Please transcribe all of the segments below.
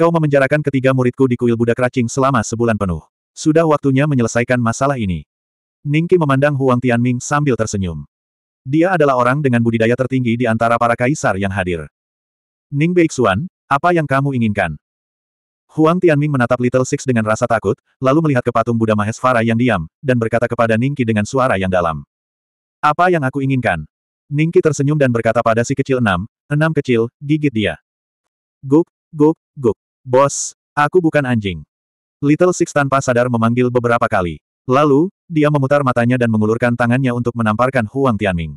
Kau memenjarakan ketiga muridku di kuil Buddha racing selama sebulan penuh. Sudah waktunya menyelesaikan masalah ini. Ningki memandang Huang Tianming sambil tersenyum. Dia adalah orang dengan budidaya tertinggi di antara para kaisar yang hadir. Ning Beixuan, apa yang kamu inginkan? Huang Tianming menatap Little Six dengan rasa takut, lalu melihat ke patung Buddha Mahesvara yang diam, dan berkata kepada Ningki dengan suara yang dalam. Apa yang aku inginkan? Ningki tersenyum dan berkata pada si kecil enam, enam kecil, gigit dia. Guk, guk, guk. Bos, aku bukan anjing. Little Six tanpa sadar memanggil beberapa kali. Lalu, dia memutar matanya dan mengulurkan tangannya untuk menamparkan Huang Tianming.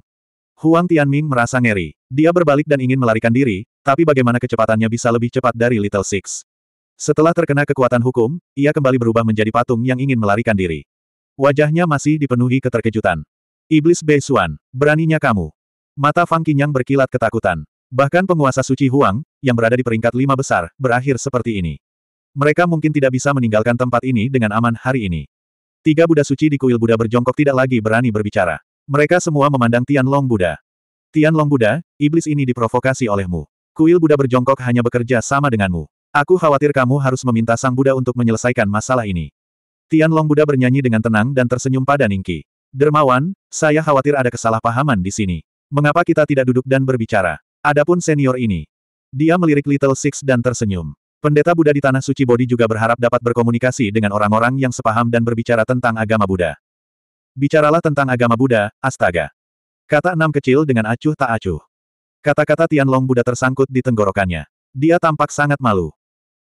Huang Tianming merasa ngeri. Dia berbalik dan ingin melarikan diri, tapi bagaimana kecepatannya bisa lebih cepat dari Little Six? Setelah terkena kekuatan hukum, ia kembali berubah menjadi patung yang ingin melarikan diri. Wajahnya masih dipenuhi keterkejutan. Iblis Beisuan, beraninya kamu. Mata Fang Qinyang berkilat ketakutan. Bahkan penguasa suci Huang, yang berada di peringkat lima besar, berakhir seperti ini. Mereka mungkin tidak bisa meninggalkan tempat ini dengan aman hari ini. Tiga Buddha suci di kuil Buddha berjongkok tidak lagi berani berbicara. Mereka semua memandang Tianlong Buddha. Tianlong Buddha, iblis ini diprovokasi olehmu. Kuil Buddha berjongkok hanya bekerja sama denganmu. Aku khawatir kamu harus meminta Sang Buddha untuk menyelesaikan masalah ini. Tianlong Buddha bernyanyi dengan tenang dan tersenyum pada Ningki. Dermawan, saya khawatir ada kesalahpahaman di sini. Mengapa kita tidak duduk dan berbicara? Adapun senior ini. Dia melirik Little Six dan tersenyum. Pendeta Buddha di Tanah Suci Bodhi juga berharap dapat berkomunikasi dengan orang-orang yang sepaham dan berbicara tentang agama Buddha. Bicaralah tentang agama Buddha, astaga. Kata enam kecil dengan acuh tak acuh. Kata-kata Tianlong Buddha tersangkut di tenggorokannya. Dia tampak sangat malu.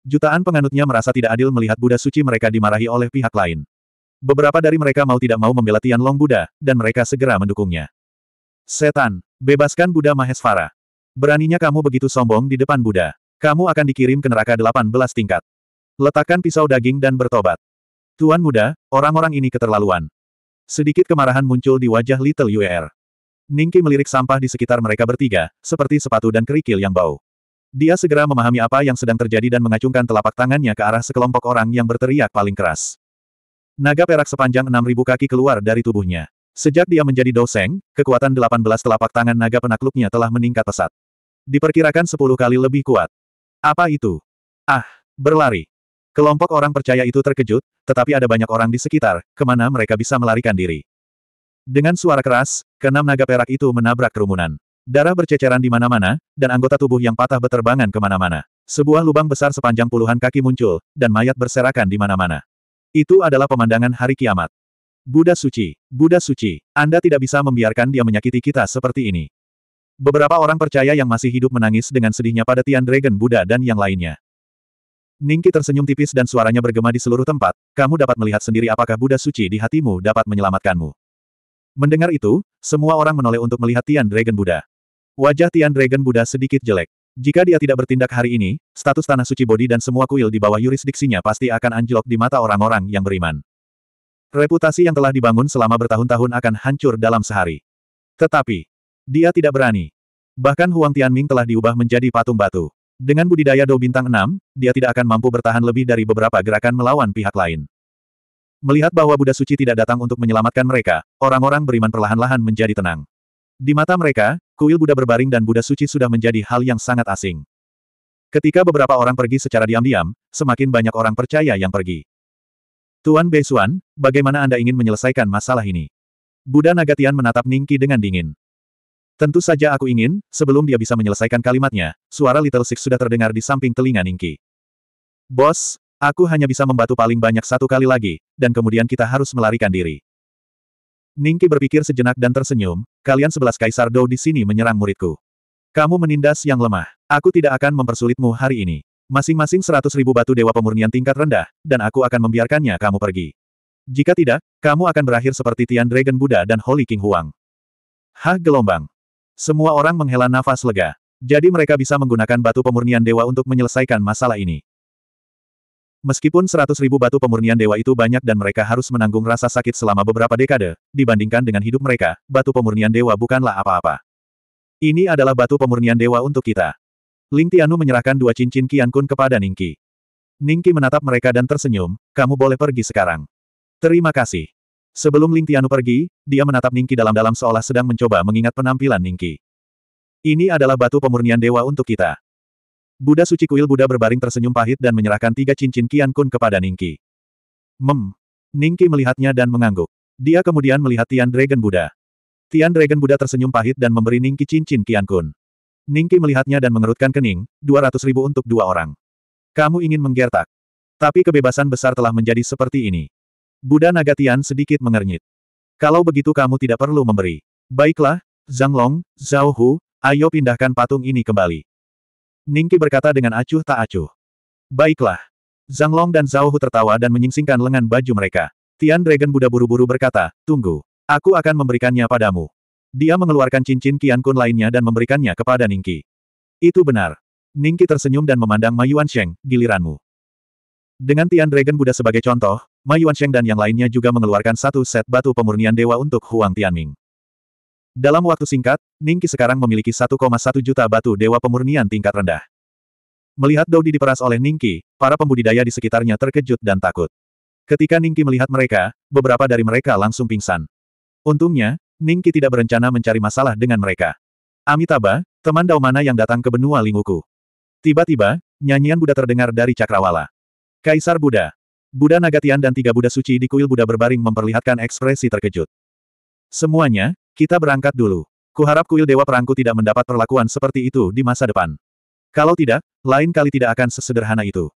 Jutaan penganutnya merasa tidak adil melihat Buddha suci mereka dimarahi oleh pihak lain. Beberapa dari mereka mau tidak mau membela Tianlong Buddha, dan mereka segera mendukungnya. Setan, bebaskan Buddha Mahesvara. Beraninya kamu begitu sombong di depan Buddha. Kamu akan dikirim ke neraka 18 tingkat. Letakkan pisau daging dan bertobat. Tuan muda, orang-orang ini keterlaluan. Sedikit kemarahan muncul di wajah Little Uer. Ningki melirik sampah di sekitar mereka bertiga, seperti sepatu dan kerikil yang bau. Dia segera memahami apa yang sedang terjadi dan mengacungkan telapak tangannya ke arah sekelompok orang yang berteriak paling keras. Naga perak sepanjang 6.000 kaki keluar dari tubuhnya. Sejak dia menjadi doseng, kekuatan 18 telapak tangan naga penakluknya telah meningkat pesat. Diperkirakan 10 kali lebih kuat. Apa itu? Ah, berlari. Kelompok orang percaya itu terkejut, tetapi ada banyak orang di sekitar, kemana mereka bisa melarikan diri. Dengan suara keras, keenam naga perak itu menabrak kerumunan. Darah berceceran di mana-mana, dan anggota tubuh yang patah beterbangan kemana-mana. Sebuah lubang besar sepanjang puluhan kaki muncul, dan mayat berserakan di mana-mana. Itu adalah pemandangan hari kiamat. Buddha Suci, Buddha Suci, Anda tidak bisa membiarkan dia menyakiti kita seperti ini. Beberapa orang percaya yang masih hidup menangis dengan sedihnya pada Tian Dragon Buddha dan yang lainnya. Ningki tersenyum tipis dan suaranya bergema di seluruh tempat, kamu dapat melihat sendiri apakah Buddha Suci di hatimu dapat menyelamatkanmu. Mendengar itu, semua orang menoleh untuk melihat Tian Dragon Buddha. Wajah Tian Dragon Buddha sedikit jelek. Jika dia tidak bertindak hari ini, status Tanah Suci bodi dan semua kuil di bawah yurisdiksinya pasti akan anjlok di mata orang-orang yang beriman. Reputasi yang telah dibangun selama bertahun-tahun akan hancur dalam sehari. Tetapi, dia tidak berani. Bahkan Huang Tianming telah diubah menjadi patung batu. Dengan budidaya Dou Bintang 6, dia tidak akan mampu bertahan lebih dari beberapa gerakan melawan pihak lain. Melihat bahwa Buddha Suci tidak datang untuk menyelamatkan mereka, orang-orang beriman perlahan-lahan menjadi tenang. Di mata mereka, kuil Buddha berbaring dan Buddha Suci sudah menjadi hal yang sangat asing. Ketika beberapa orang pergi secara diam-diam, semakin banyak orang percaya yang pergi. Tuan Beisuan, bagaimana Anda ingin menyelesaikan masalah ini? Buddha Nagatian menatap Ningki dengan dingin. Tentu saja aku ingin, sebelum dia bisa menyelesaikan kalimatnya, suara Little Six sudah terdengar di samping telinga Ningki. Bos, aku hanya bisa membantu paling banyak satu kali lagi, dan kemudian kita harus melarikan diri. Ningki berpikir sejenak dan tersenyum, kalian sebelas kaisar Dou di sini menyerang muridku. Kamu menindas yang lemah. Aku tidak akan mempersulitmu hari ini. Masing-masing seratus ribu batu dewa pemurnian tingkat rendah, dan aku akan membiarkannya kamu pergi. Jika tidak, kamu akan berakhir seperti Tian Dragon Buddha dan Holy King Huang. Hah gelombang. Semua orang menghela nafas lega. Jadi mereka bisa menggunakan batu pemurnian dewa untuk menyelesaikan masalah ini. Meskipun seratus ribu batu pemurnian dewa itu banyak dan mereka harus menanggung rasa sakit selama beberapa dekade, dibandingkan dengan hidup mereka, batu pemurnian dewa bukanlah apa-apa. Ini adalah batu pemurnian dewa untuk kita. Ling Tianu menyerahkan dua cincin Qian Kun kepada Ningki. Ningki menatap mereka dan tersenyum, kamu boleh pergi sekarang. Terima kasih. Sebelum Ling Tianu pergi, dia menatap Ningki dalam-dalam seolah sedang mencoba mengingat penampilan Ningki. Ini adalah batu pemurnian dewa untuk kita. Buddha suci kuil Buddha berbaring tersenyum pahit dan menyerahkan tiga cincin Qian Kun kepada Ningki. Mem. Ningki melihatnya dan mengangguk. Dia kemudian melihat Tian Dragon Buddha. Tian Dragon Buddha tersenyum pahit dan memberi Ningki cincin Qian Kun. Ningki melihatnya dan mengerutkan kening, 200 ribu untuk dua orang. Kamu ingin menggertak. Tapi kebebasan besar telah menjadi seperti ini. Buddha Nagatian sedikit mengernyit. Kalau begitu kamu tidak perlu memberi. Baiklah, Zhang Long, Zhao Hu, ayo pindahkan patung ini kembali. Ningki berkata dengan acuh tak acuh. Baiklah. Zhang Long dan Zhao Hu tertawa dan menyingsingkan lengan baju mereka. Tian Dragon Buddha buru-buru berkata, tunggu. Aku akan memberikannya padamu. Dia mengeluarkan cincin Qian Kun lainnya dan memberikannya kepada Ningki. Itu benar. Ningki tersenyum dan memandang Ma Yuan Sheng, giliranmu. Dengan Tian Dragon Buddha sebagai contoh, Ma Yuan Sheng dan yang lainnya juga mengeluarkan satu set batu pemurnian dewa untuk Huang Tianming. Dalam waktu singkat, Ningki sekarang memiliki 1,1 juta batu dewa pemurnian tingkat rendah. Melihat Dodi diperas oleh Ningki, para pembudidaya di sekitarnya terkejut dan takut. Ketika Ningki melihat mereka, beberapa dari mereka langsung pingsan. Untungnya, Ningki tidak berencana mencari masalah dengan mereka. Amitabha, teman Daumana yang datang ke benua Linguku. Tiba-tiba, nyanyian Buddha terdengar dari Cakrawala. Kaisar Buddha. Buddha Nagatian dan tiga Buddha suci di kuil Buddha berbaring memperlihatkan ekspresi terkejut. Semuanya, kita berangkat dulu. Kuharap kuil Dewa Perangku tidak mendapat perlakuan seperti itu di masa depan. Kalau tidak, lain kali tidak akan sesederhana itu.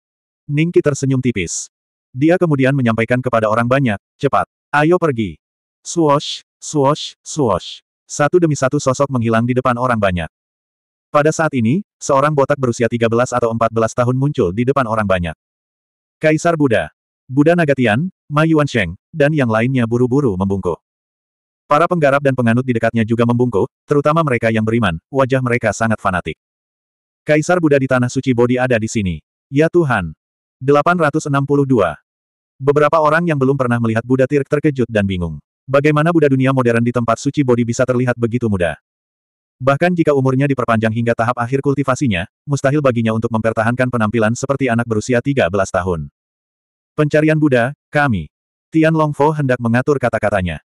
Ningki tersenyum tipis. Dia kemudian menyampaikan kepada orang banyak, cepat, ayo pergi. Swoosh, Swoosh, swoosh. Satu demi satu sosok menghilang di depan orang banyak. Pada saat ini, seorang botak berusia 13 atau 14 tahun muncul di depan orang banyak. Kaisar Buddha, Buddha Nagatian, Ma Sheng, dan yang lainnya buru-buru membungkuk. Para penggarap dan penganut di dekatnya juga membungkuk, terutama mereka yang beriman, wajah mereka sangat fanatik. Kaisar Buddha di Tanah Suci Bodhi ada di sini. Ya Tuhan! 862. Beberapa orang yang belum pernah melihat Buddha Tirk terkejut dan bingung. Bagaimana Buddha dunia modern di tempat suci bodi bisa terlihat begitu muda? Bahkan jika umurnya diperpanjang hingga tahap akhir kultivasinya, mustahil baginya untuk mempertahankan penampilan seperti anak berusia 13 tahun. Pencarian Buddha, kami. Tian Longfo hendak mengatur kata-katanya.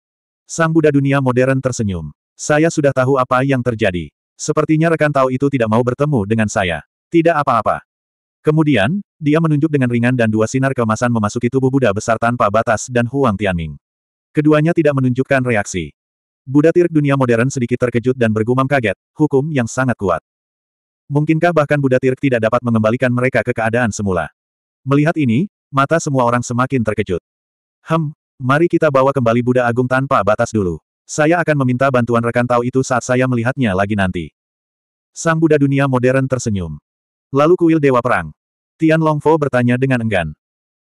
Sang Buddha dunia modern tersenyum. Saya sudah tahu apa yang terjadi. Sepertinya rekan tahu itu tidak mau bertemu dengan saya. Tidak apa-apa. Kemudian, dia menunjuk dengan ringan dan dua sinar kemasan memasuki tubuh Buddha besar tanpa batas dan Huang Tianming. Keduanya tidak menunjukkan reaksi. Buddha Tirk dunia modern sedikit terkejut dan bergumam kaget, hukum yang sangat kuat. Mungkinkah bahkan Buddha Tirk tidak dapat mengembalikan mereka ke keadaan semula? Melihat ini, mata semua orang semakin terkejut. Hem, mari kita bawa kembali Buddha Agung tanpa batas dulu. Saya akan meminta bantuan rekan Tao itu saat saya melihatnya lagi nanti. Sang Buddha dunia modern tersenyum. Lalu kuil Dewa Perang. Tian Longfo bertanya dengan enggan.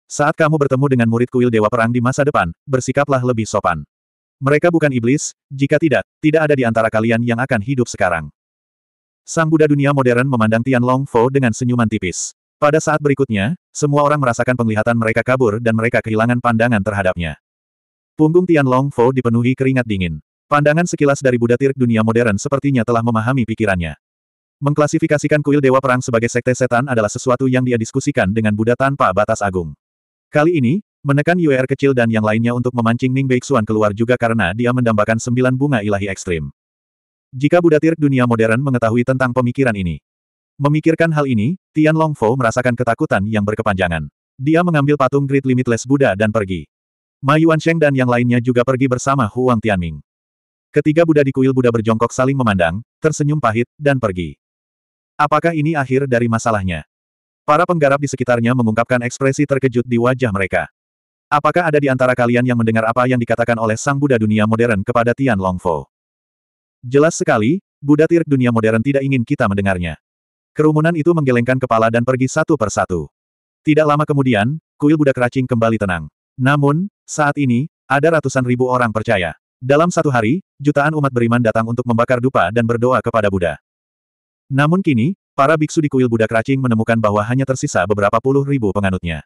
Saat kamu bertemu dengan murid kuil Dewa Perang di masa depan, bersikaplah lebih sopan. Mereka bukan iblis, jika tidak, tidak ada di antara kalian yang akan hidup sekarang. Sang Buddha dunia modern memandang Tian Long Fo dengan senyuman tipis. Pada saat berikutnya, semua orang merasakan penglihatan mereka kabur dan mereka kehilangan pandangan terhadapnya. Punggung Tian Long Fo dipenuhi keringat dingin. Pandangan sekilas dari Buddha Tirk dunia modern sepertinya telah memahami pikirannya. Mengklasifikasikan kuil Dewa Perang sebagai sekte setan adalah sesuatu yang dia diskusikan dengan Buddha tanpa batas agung. Kali ini, menekan UR kecil dan yang lainnya untuk memancing Ning Beixuan keluar juga karena dia mendambakan sembilan bunga ilahi ekstrim. Jika Buddha Tirk dunia modern mengetahui tentang pemikiran ini. Memikirkan hal ini, Tian Longfo merasakan ketakutan yang berkepanjangan. Dia mengambil patung Great Limitless Buddha dan pergi. Ma Yuansheng dan yang lainnya juga pergi bersama Huang Tianming. Ketiga Buddha di kuil Buddha berjongkok saling memandang, tersenyum pahit, dan pergi. Apakah ini akhir dari masalahnya? Para penggarap di sekitarnya mengungkapkan ekspresi terkejut di wajah mereka. Apakah ada di antara kalian yang mendengar apa yang dikatakan oleh Sang Buddha dunia modern kepada Tian Longfo? Jelas sekali, Buddha Tirk dunia modern tidak ingin kita mendengarnya. Kerumunan itu menggelengkan kepala dan pergi satu persatu. Tidak lama kemudian, kuil Buddha Keracing kembali tenang. Namun, saat ini, ada ratusan ribu orang percaya. Dalam satu hari, jutaan umat beriman datang untuk membakar dupa dan berdoa kepada Buddha. Namun kini, Para biksu di kuil Buddha Kracing menemukan bahwa hanya tersisa beberapa puluh ribu penganutnya.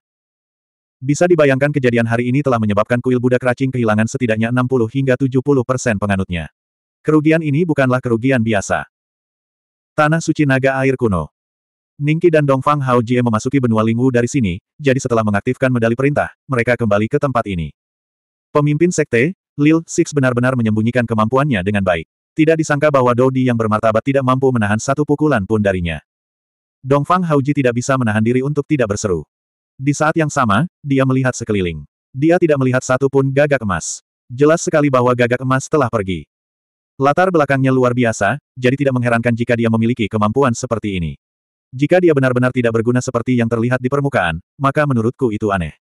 Bisa dibayangkan kejadian hari ini telah menyebabkan kuil Buddha Kracing kehilangan setidaknya 60 hingga 70 persen penganutnya. Kerugian ini bukanlah kerugian biasa. Tanah suci naga air kuno. Ningki dan Dongfang Hao Jie memasuki benua Lingwu dari sini, jadi setelah mengaktifkan medali perintah, mereka kembali ke tempat ini. Pemimpin sekte, Lil Six benar-benar menyembunyikan kemampuannya dengan baik. Tidak disangka bahwa Dodi yang bermartabat tidak mampu menahan satu pukulan pun darinya. Dongfang Hauji tidak bisa menahan diri untuk tidak berseru. Di saat yang sama, dia melihat sekeliling. Dia tidak melihat satu pun gagak emas. Jelas sekali bahwa gagak emas telah pergi. Latar belakangnya luar biasa, jadi tidak mengherankan jika dia memiliki kemampuan seperti ini. Jika dia benar-benar tidak berguna seperti yang terlihat di permukaan, maka menurutku itu aneh.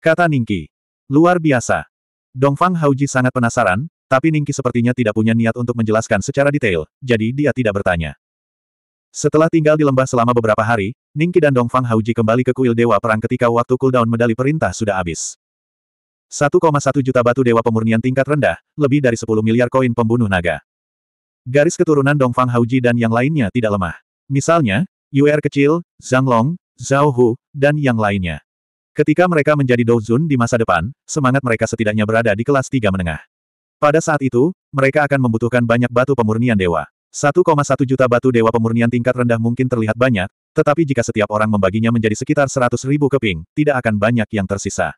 Kata Ningki. Luar biasa. Dongfang Hauji sangat penasaran, tapi Ningki sepertinya tidak punya niat untuk menjelaskan secara detail, jadi dia tidak bertanya. Setelah tinggal di lembah selama beberapa hari, Ningki dan Dongfang Hauji kembali ke kuil Dewa Perang ketika waktu cooldown medali perintah sudah habis. 1,1 juta batu dewa pemurnian tingkat rendah, lebih dari 10 miliar koin pembunuh naga. Garis keturunan Dongfang Hauji dan yang lainnya tidak lemah. Misalnya, Yuer kecil, Zhang Long, Zhao Hu, dan yang lainnya. Ketika mereka menjadi Douzun di masa depan, semangat mereka setidaknya berada di kelas tiga menengah. Pada saat itu, mereka akan membutuhkan banyak batu pemurnian dewa. 1,1 juta batu dewa pemurnian tingkat rendah mungkin terlihat banyak, tetapi jika setiap orang membaginya menjadi sekitar 100 ribu keping, tidak akan banyak yang tersisa.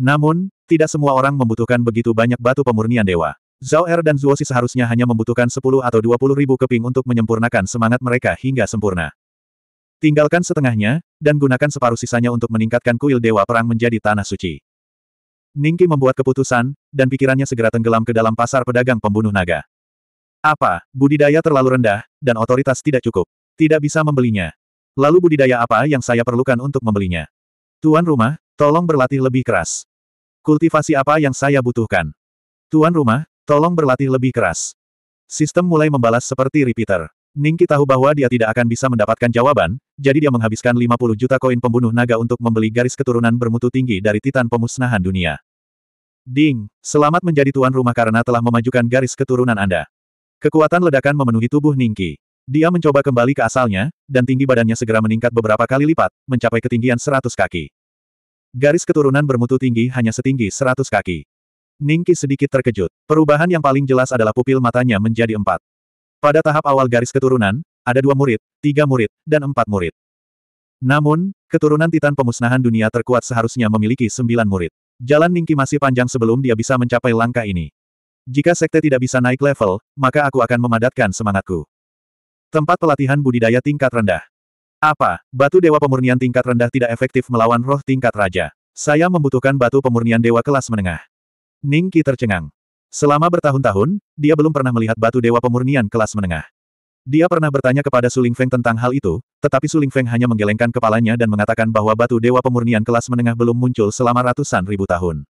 Namun, tidak semua orang membutuhkan begitu banyak batu pemurnian dewa. Zhao Er dan Zuo Si seharusnya hanya membutuhkan 10 atau 20 ribu keping untuk menyempurnakan semangat mereka hingga sempurna. Tinggalkan setengahnya, dan gunakan separuh sisanya untuk meningkatkan kuil dewa perang menjadi tanah suci. Ningki membuat keputusan, dan pikirannya segera tenggelam ke dalam pasar pedagang pembunuh naga. Apa, budidaya terlalu rendah, dan otoritas tidak cukup. Tidak bisa membelinya. Lalu budidaya apa yang saya perlukan untuk membelinya? Tuan rumah, tolong berlatih lebih keras. Kultivasi apa yang saya butuhkan? Tuan rumah, tolong berlatih lebih keras. Sistem mulai membalas seperti repeater. Ningki tahu bahwa dia tidak akan bisa mendapatkan jawaban, jadi dia menghabiskan 50 juta koin pembunuh naga untuk membeli garis keturunan bermutu tinggi dari Titan Pemusnahan Dunia. Ding, selamat menjadi tuan rumah karena telah memajukan garis keturunan Anda. Kekuatan ledakan memenuhi tubuh Ningki. Dia mencoba kembali ke asalnya, dan tinggi badannya segera meningkat beberapa kali lipat, mencapai ketinggian 100 kaki. Garis keturunan bermutu tinggi hanya setinggi 100 kaki. Ningki sedikit terkejut. Perubahan yang paling jelas adalah pupil matanya menjadi empat. Pada tahap awal garis keturunan, ada dua murid, tiga murid, dan empat murid. Namun, keturunan Titan Pemusnahan Dunia terkuat seharusnya memiliki sembilan murid. Jalan Ningki masih panjang sebelum dia bisa mencapai langkah ini. Jika sekte tidak bisa naik level, maka aku akan memadatkan semangatku. Tempat pelatihan budidaya tingkat rendah. Apa, batu dewa pemurnian tingkat rendah tidak efektif melawan roh tingkat raja? Saya membutuhkan batu pemurnian dewa kelas menengah. Ningki tercengang. Selama bertahun-tahun, dia belum pernah melihat batu dewa pemurnian kelas menengah. Dia pernah bertanya kepada Suling Feng tentang hal itu, tetapi Suling Feng hanya menggelengkan kepalanya dan mengatakan bahwa batu dewa pemurnian kelas menengah belum muncul selama ratusan ribu tahun.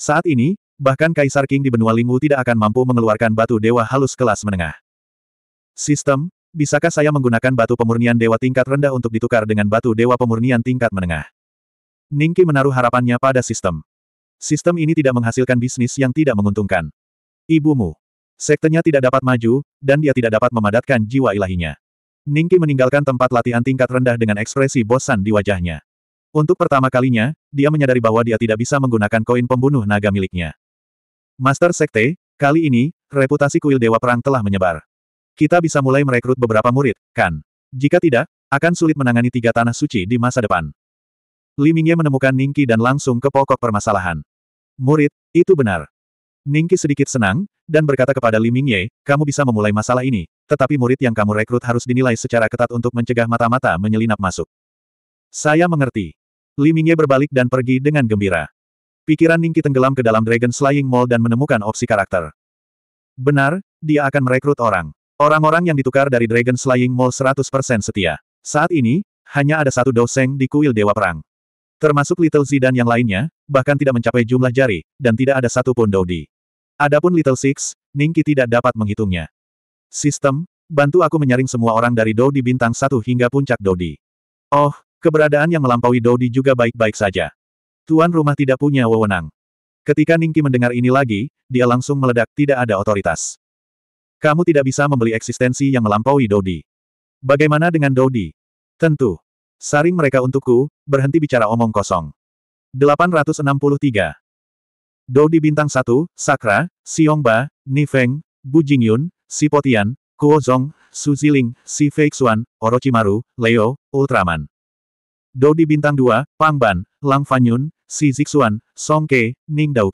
Saat ini, bahkan Kaisar King di benua Lingwu tidak akan mampu mengeluarkan batu dewa halus kelas menengah. Sistem, bisakah saya menggunakan batu pemurnian dewa tingkat rendah untuk ditukar dengan batu dewa pemurnian tingkat menengah? Ningki menaruh harapannya pada sistem. Sistem ini tidak menghasilkan bisnis yang tidak menguntungkan. Ibumu. Sektenya tidak dapat maju, dan dia tidak dapat memadatkan jiwa ilahinya. Ningki meninggalkan tempat latihan tingkat rendah dengan ekspresi bosan di wajahnya. Untuk pertama kalinya, dia menyadari bahwa dia tidak bisa menggunakan koin pembunuh naga miliknya. Master Sekte, kali ini, reputasi kuil Dewa Perang telah menyebar. Kita bisa mulai merekrut beberapa murid, kan? Jika tidak, akan sulit menangani tiga tanah suci di masa depan. Li Mingye menemukan Ningki dan langsung ke pokok permasalahan. Murid, itu benar. Ningki sedikit senang, dan berkata kepada Li Mingye, kamu bisa memulai masalah ini, tetapi murid yang kamu rekrut harus dinilai secara ketat untuk mencegah mata-mata menyelinap masuk. Saya mengerti. Li Mingye berbalik dan pergi dengan gembira. Pikiran Ningki tenggelam ke dalam Dragon Slaying Mall dan menemukan opsi karakter. Benar, dia akan merekrut orang. Orang-orang yang ditukar dari Dragon Slaying Mall 100% setia. Saat ini, hanya ada satu doseng di kuil Dewa Perang. Termasuk Little Z dan yang lainnya, bahkan tidak mencapai jumlah jari, dan tidak ada satupun Dodi. Adapun Little Six, Ningki tidak dapat menghitungnya. Sistem, bantu aku menyaring semua orang dari Dodi bintang satu hingga puncak Dodi. Oh, keberadaan yang melampaui Dodi juga baik-baik saja. Tuan rumah tidak punya wewenang. Ketika Ningki mendengar ini lagi, dia langsung meledak tidak ada otoritas. Kamu tidak bisa membeli eksistensi yang melampaui Dodi. Bagaimana dengan Dodi? Tentu. Saring mereka untukku, berhenti bicara omong kosong. 863. Dodi Bintang 1, Sakra, Siongba, Nifeng, Bu Jingyun, Si Kuo Zong, Su Ziling, Si Feixuan, Orochimaru, Leo, Ultraman. Dodi Bintang 2, Pangban, Lang Fanyun, Si Zixuan, Song Ke, Ning Dou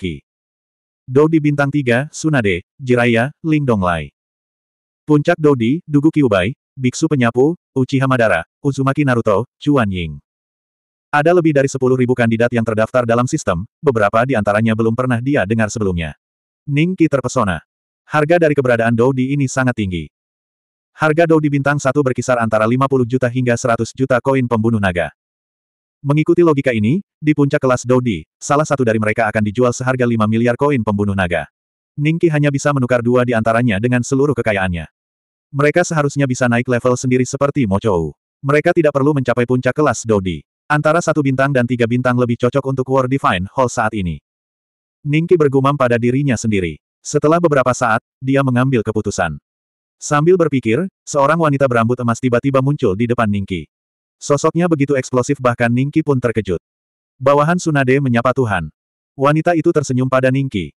Dodi Bintang 3, Sunade, Jiraya, Ling Donglai. Puncak Dodi, Dugu Kiubai, Biksu Penyapu, Uchiha Madara, Uzumaki Naruto, Chuan Ying. Ada lebih dari 10.000 kandidat yang terdaftar dalam sistem, beberapa di antaranya belum pernah dia dengar sebelumnya. Ningki terpesona. Harga dari keberadaan Dou Di ini sangat tinggi. Harga Dou Di bintang satu berkisar antara 50 juta hingga 100 juta koin pembunuh naga. Mengikuti logika ini, di puncak kelas Dou Di, salah satu dari mereka akan dijual seharga 5 miliar koin pembunuh naga. Ningki hanya bisa menukar dua di antaranya dengan seluruh kekayaannya. Mereka seharusnya bisa naik level sendiri seperti Mochou. Mereka tidak perlu mencapai puncak kelas Dodi. Antara satu bintang dan tiga bintang lebih cocok untuk War Divine Hall saat ini. Ningki bergumam pada dirinya sendiri. Setelah beberapa saat, dia mengambil keputusan. Sambil berpikir, seorang wanita berambut emas tiba-tiba muncul di depan Ningki. Sosoknya begitu eksplosif bahkan Ningki pun terkejut. Bawahan Sunade menyapa Tuhan. Wanita itu tersenyum pada Ningki.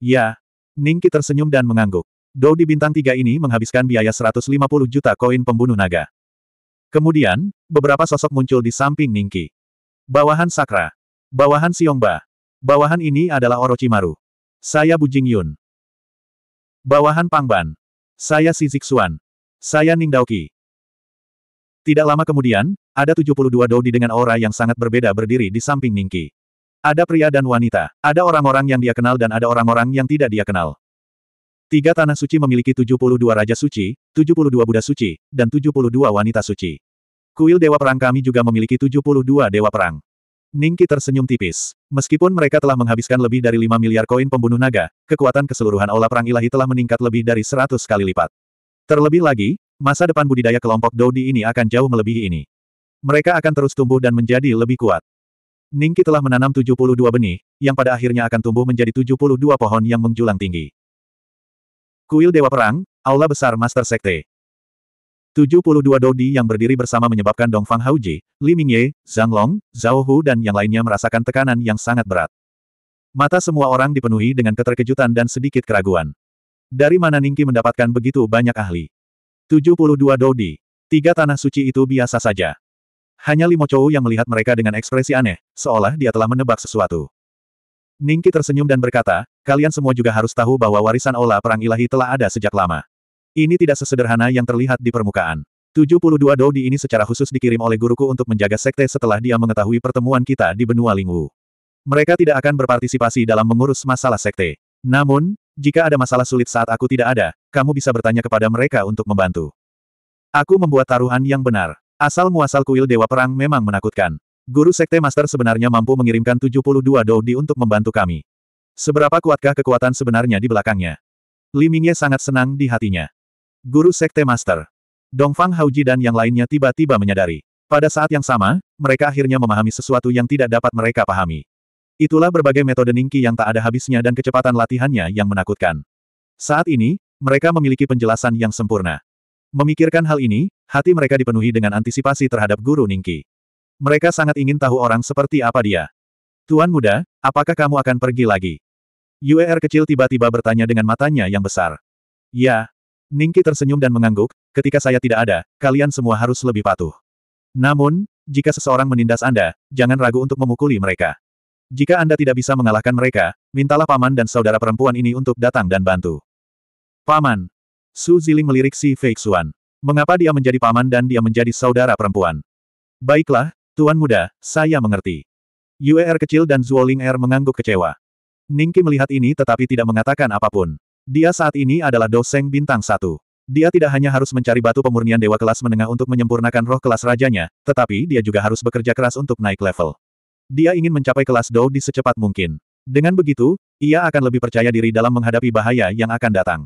Ya. Ningki tersenyum dan mengangguk. Dou di bintang tiga ini menghabiskan biaya 150 juta koin pembunuh naga. Kemudian, beberapa sosok muncul di samping Ningki. Bawahan Sakra. Bawahan Siongba. Bawahan ini adalah Orochimaru. Saya Bujing Yun. Bawahan Pangban. Saya Si Zixuan. Saya Ning Daoki. Tidak lama kemudian, ada 72 Dodi dengan aura yang sangat berbeda berdiri di samping Ningki. Ada pria dan wanita, ada orang-orang yang dia kenal dan ada orang-orang yang tidak dia kenal. Tiga tanah suci memiliki 72 raja suci, 72 Buddha suci, dan 72 wanita suci. Kuil Dewa Perang kami juga memiliki 72 Dewa Perang. Ningki tersenyum tipis. Meskipun mereka telah menghabiskan lebih dari 5 miliar koin pembunuh naga, kekuatan keseluruhan olah perang ilahi telah meningkat lebih dari 100 kali lipat. Terlebih lagi, masa depan budidaya kelompok Dodi ini akan jauh melebihi ini. Mereka akan terus tumbuh dan menjadi lebih kuat. Ningki telah menanam 72 benih, yang pada akhirnya akan tumbuh menjadi 72 pohon yang menjulang tinggi. Kuil Dewa Perang, Aula Besar Master Sekte. 72 Dodi yang berdiri bersama menyebabkan Dong Fang Li Mingye, Zhang Long, Zhao Hu dan yang lainnya merasakan tekanan yang sangat berat. Mata semua orang dipenuhi dengan keterkejutan dan sedikit keraguan. Dari mana Ningki mendapatkan begitu banyak ahli? 72 Dodi. Tiga tanah suci itu biasa saja. Hanya Limo Chou yang melihat mereka dengan ekspresi aneh, seolah dia telah menebak sesuatu. Ningki tersenyum dan berkata, Kalian semua juga harus tahu bahwa warisan Ola Perang Ilahi telah ada sejak lama. Ini tidak sesederhana yang terlihat di permukaan. 72 Dodi ini secara khusus dikirim oleh guruku untuk menjaga sekte setelah dia mengetahui pertemuan kita di benua Lingwu. Mereka tidak akan berpartisipasi dalam mengurus masalah sekte. Namun, jika ada masalah sulit saat aku tidak ada, kamu bisa bertanya kepada mereka untuk membantu. Aku membuat taruhan yang benar. Asal-muasal kuil Dewa Perang memang menakutkan. Guru Sekte Master sebenarnya mampu mengirimkan 72 Dodi untuk membantu kami. Seberapa kuatkah kekuatan sebenarnya di belakangnya? Li Mingye sangat senang di hatinya. Guru Sekte Master. Dongfang Hauji dan yang lainnya tiba-tiba menyadari. Pada saat yang sama, mereka akhirnya memahami sesuatu yang tidak dapat mereka pahami. Itulah berbagai metode Ningki yang tak ada habisnya dan kecepatan latihannya yang menakutkan. Saat ini, mereka memiliki penjelasan yang sempurna. Memikirkan hal ini, hati mereka dipenuhi dengan antisipasi terhadap guru Ningki. Mereka sangat ingin tahu orang seperti apa dia. Tuan muda, apakah kamu akan pergi lagi? UER kecil tiba-tiba bertanya dengan matanya yang besar. Ya. Ningki tersenyum dan mengangguk, ketika saya tidak ada, kalian semua harus lebih patuh. Namun, jika seseorang menindas Anda, jangan ragu untuk memukuli mereka. Jika Anda tidak bisa mengalahkan mereka, mintalah paman dan saudara perempuan ini untuk datang dan bantu. Paman. Su Ziling melirik si Fei Xuan. Mengapa dia menjadi paman dan dia menjadi saudara perempuan? Baiklah, Tuan Muda, saya mengerti. UER kecil dan Zuoling Er mengangguk kecewa. Ningki melihat ini tetapi tidak mengatakan apapun. Dia saat ini adalah doseng bintang satu. Dia tidak hanya harus mencari batu pemurnian dewa kelas menengah untuk menyempurnakan roh kelas rajanya, tetapi dia juga harus bekerja keras untuk naik level. Dia ingin mencapai kelas Dou di secepat mungkin. Dengan begitu, ia akan lebih percaya diri dalam menghadapi bahaya yang akan datang.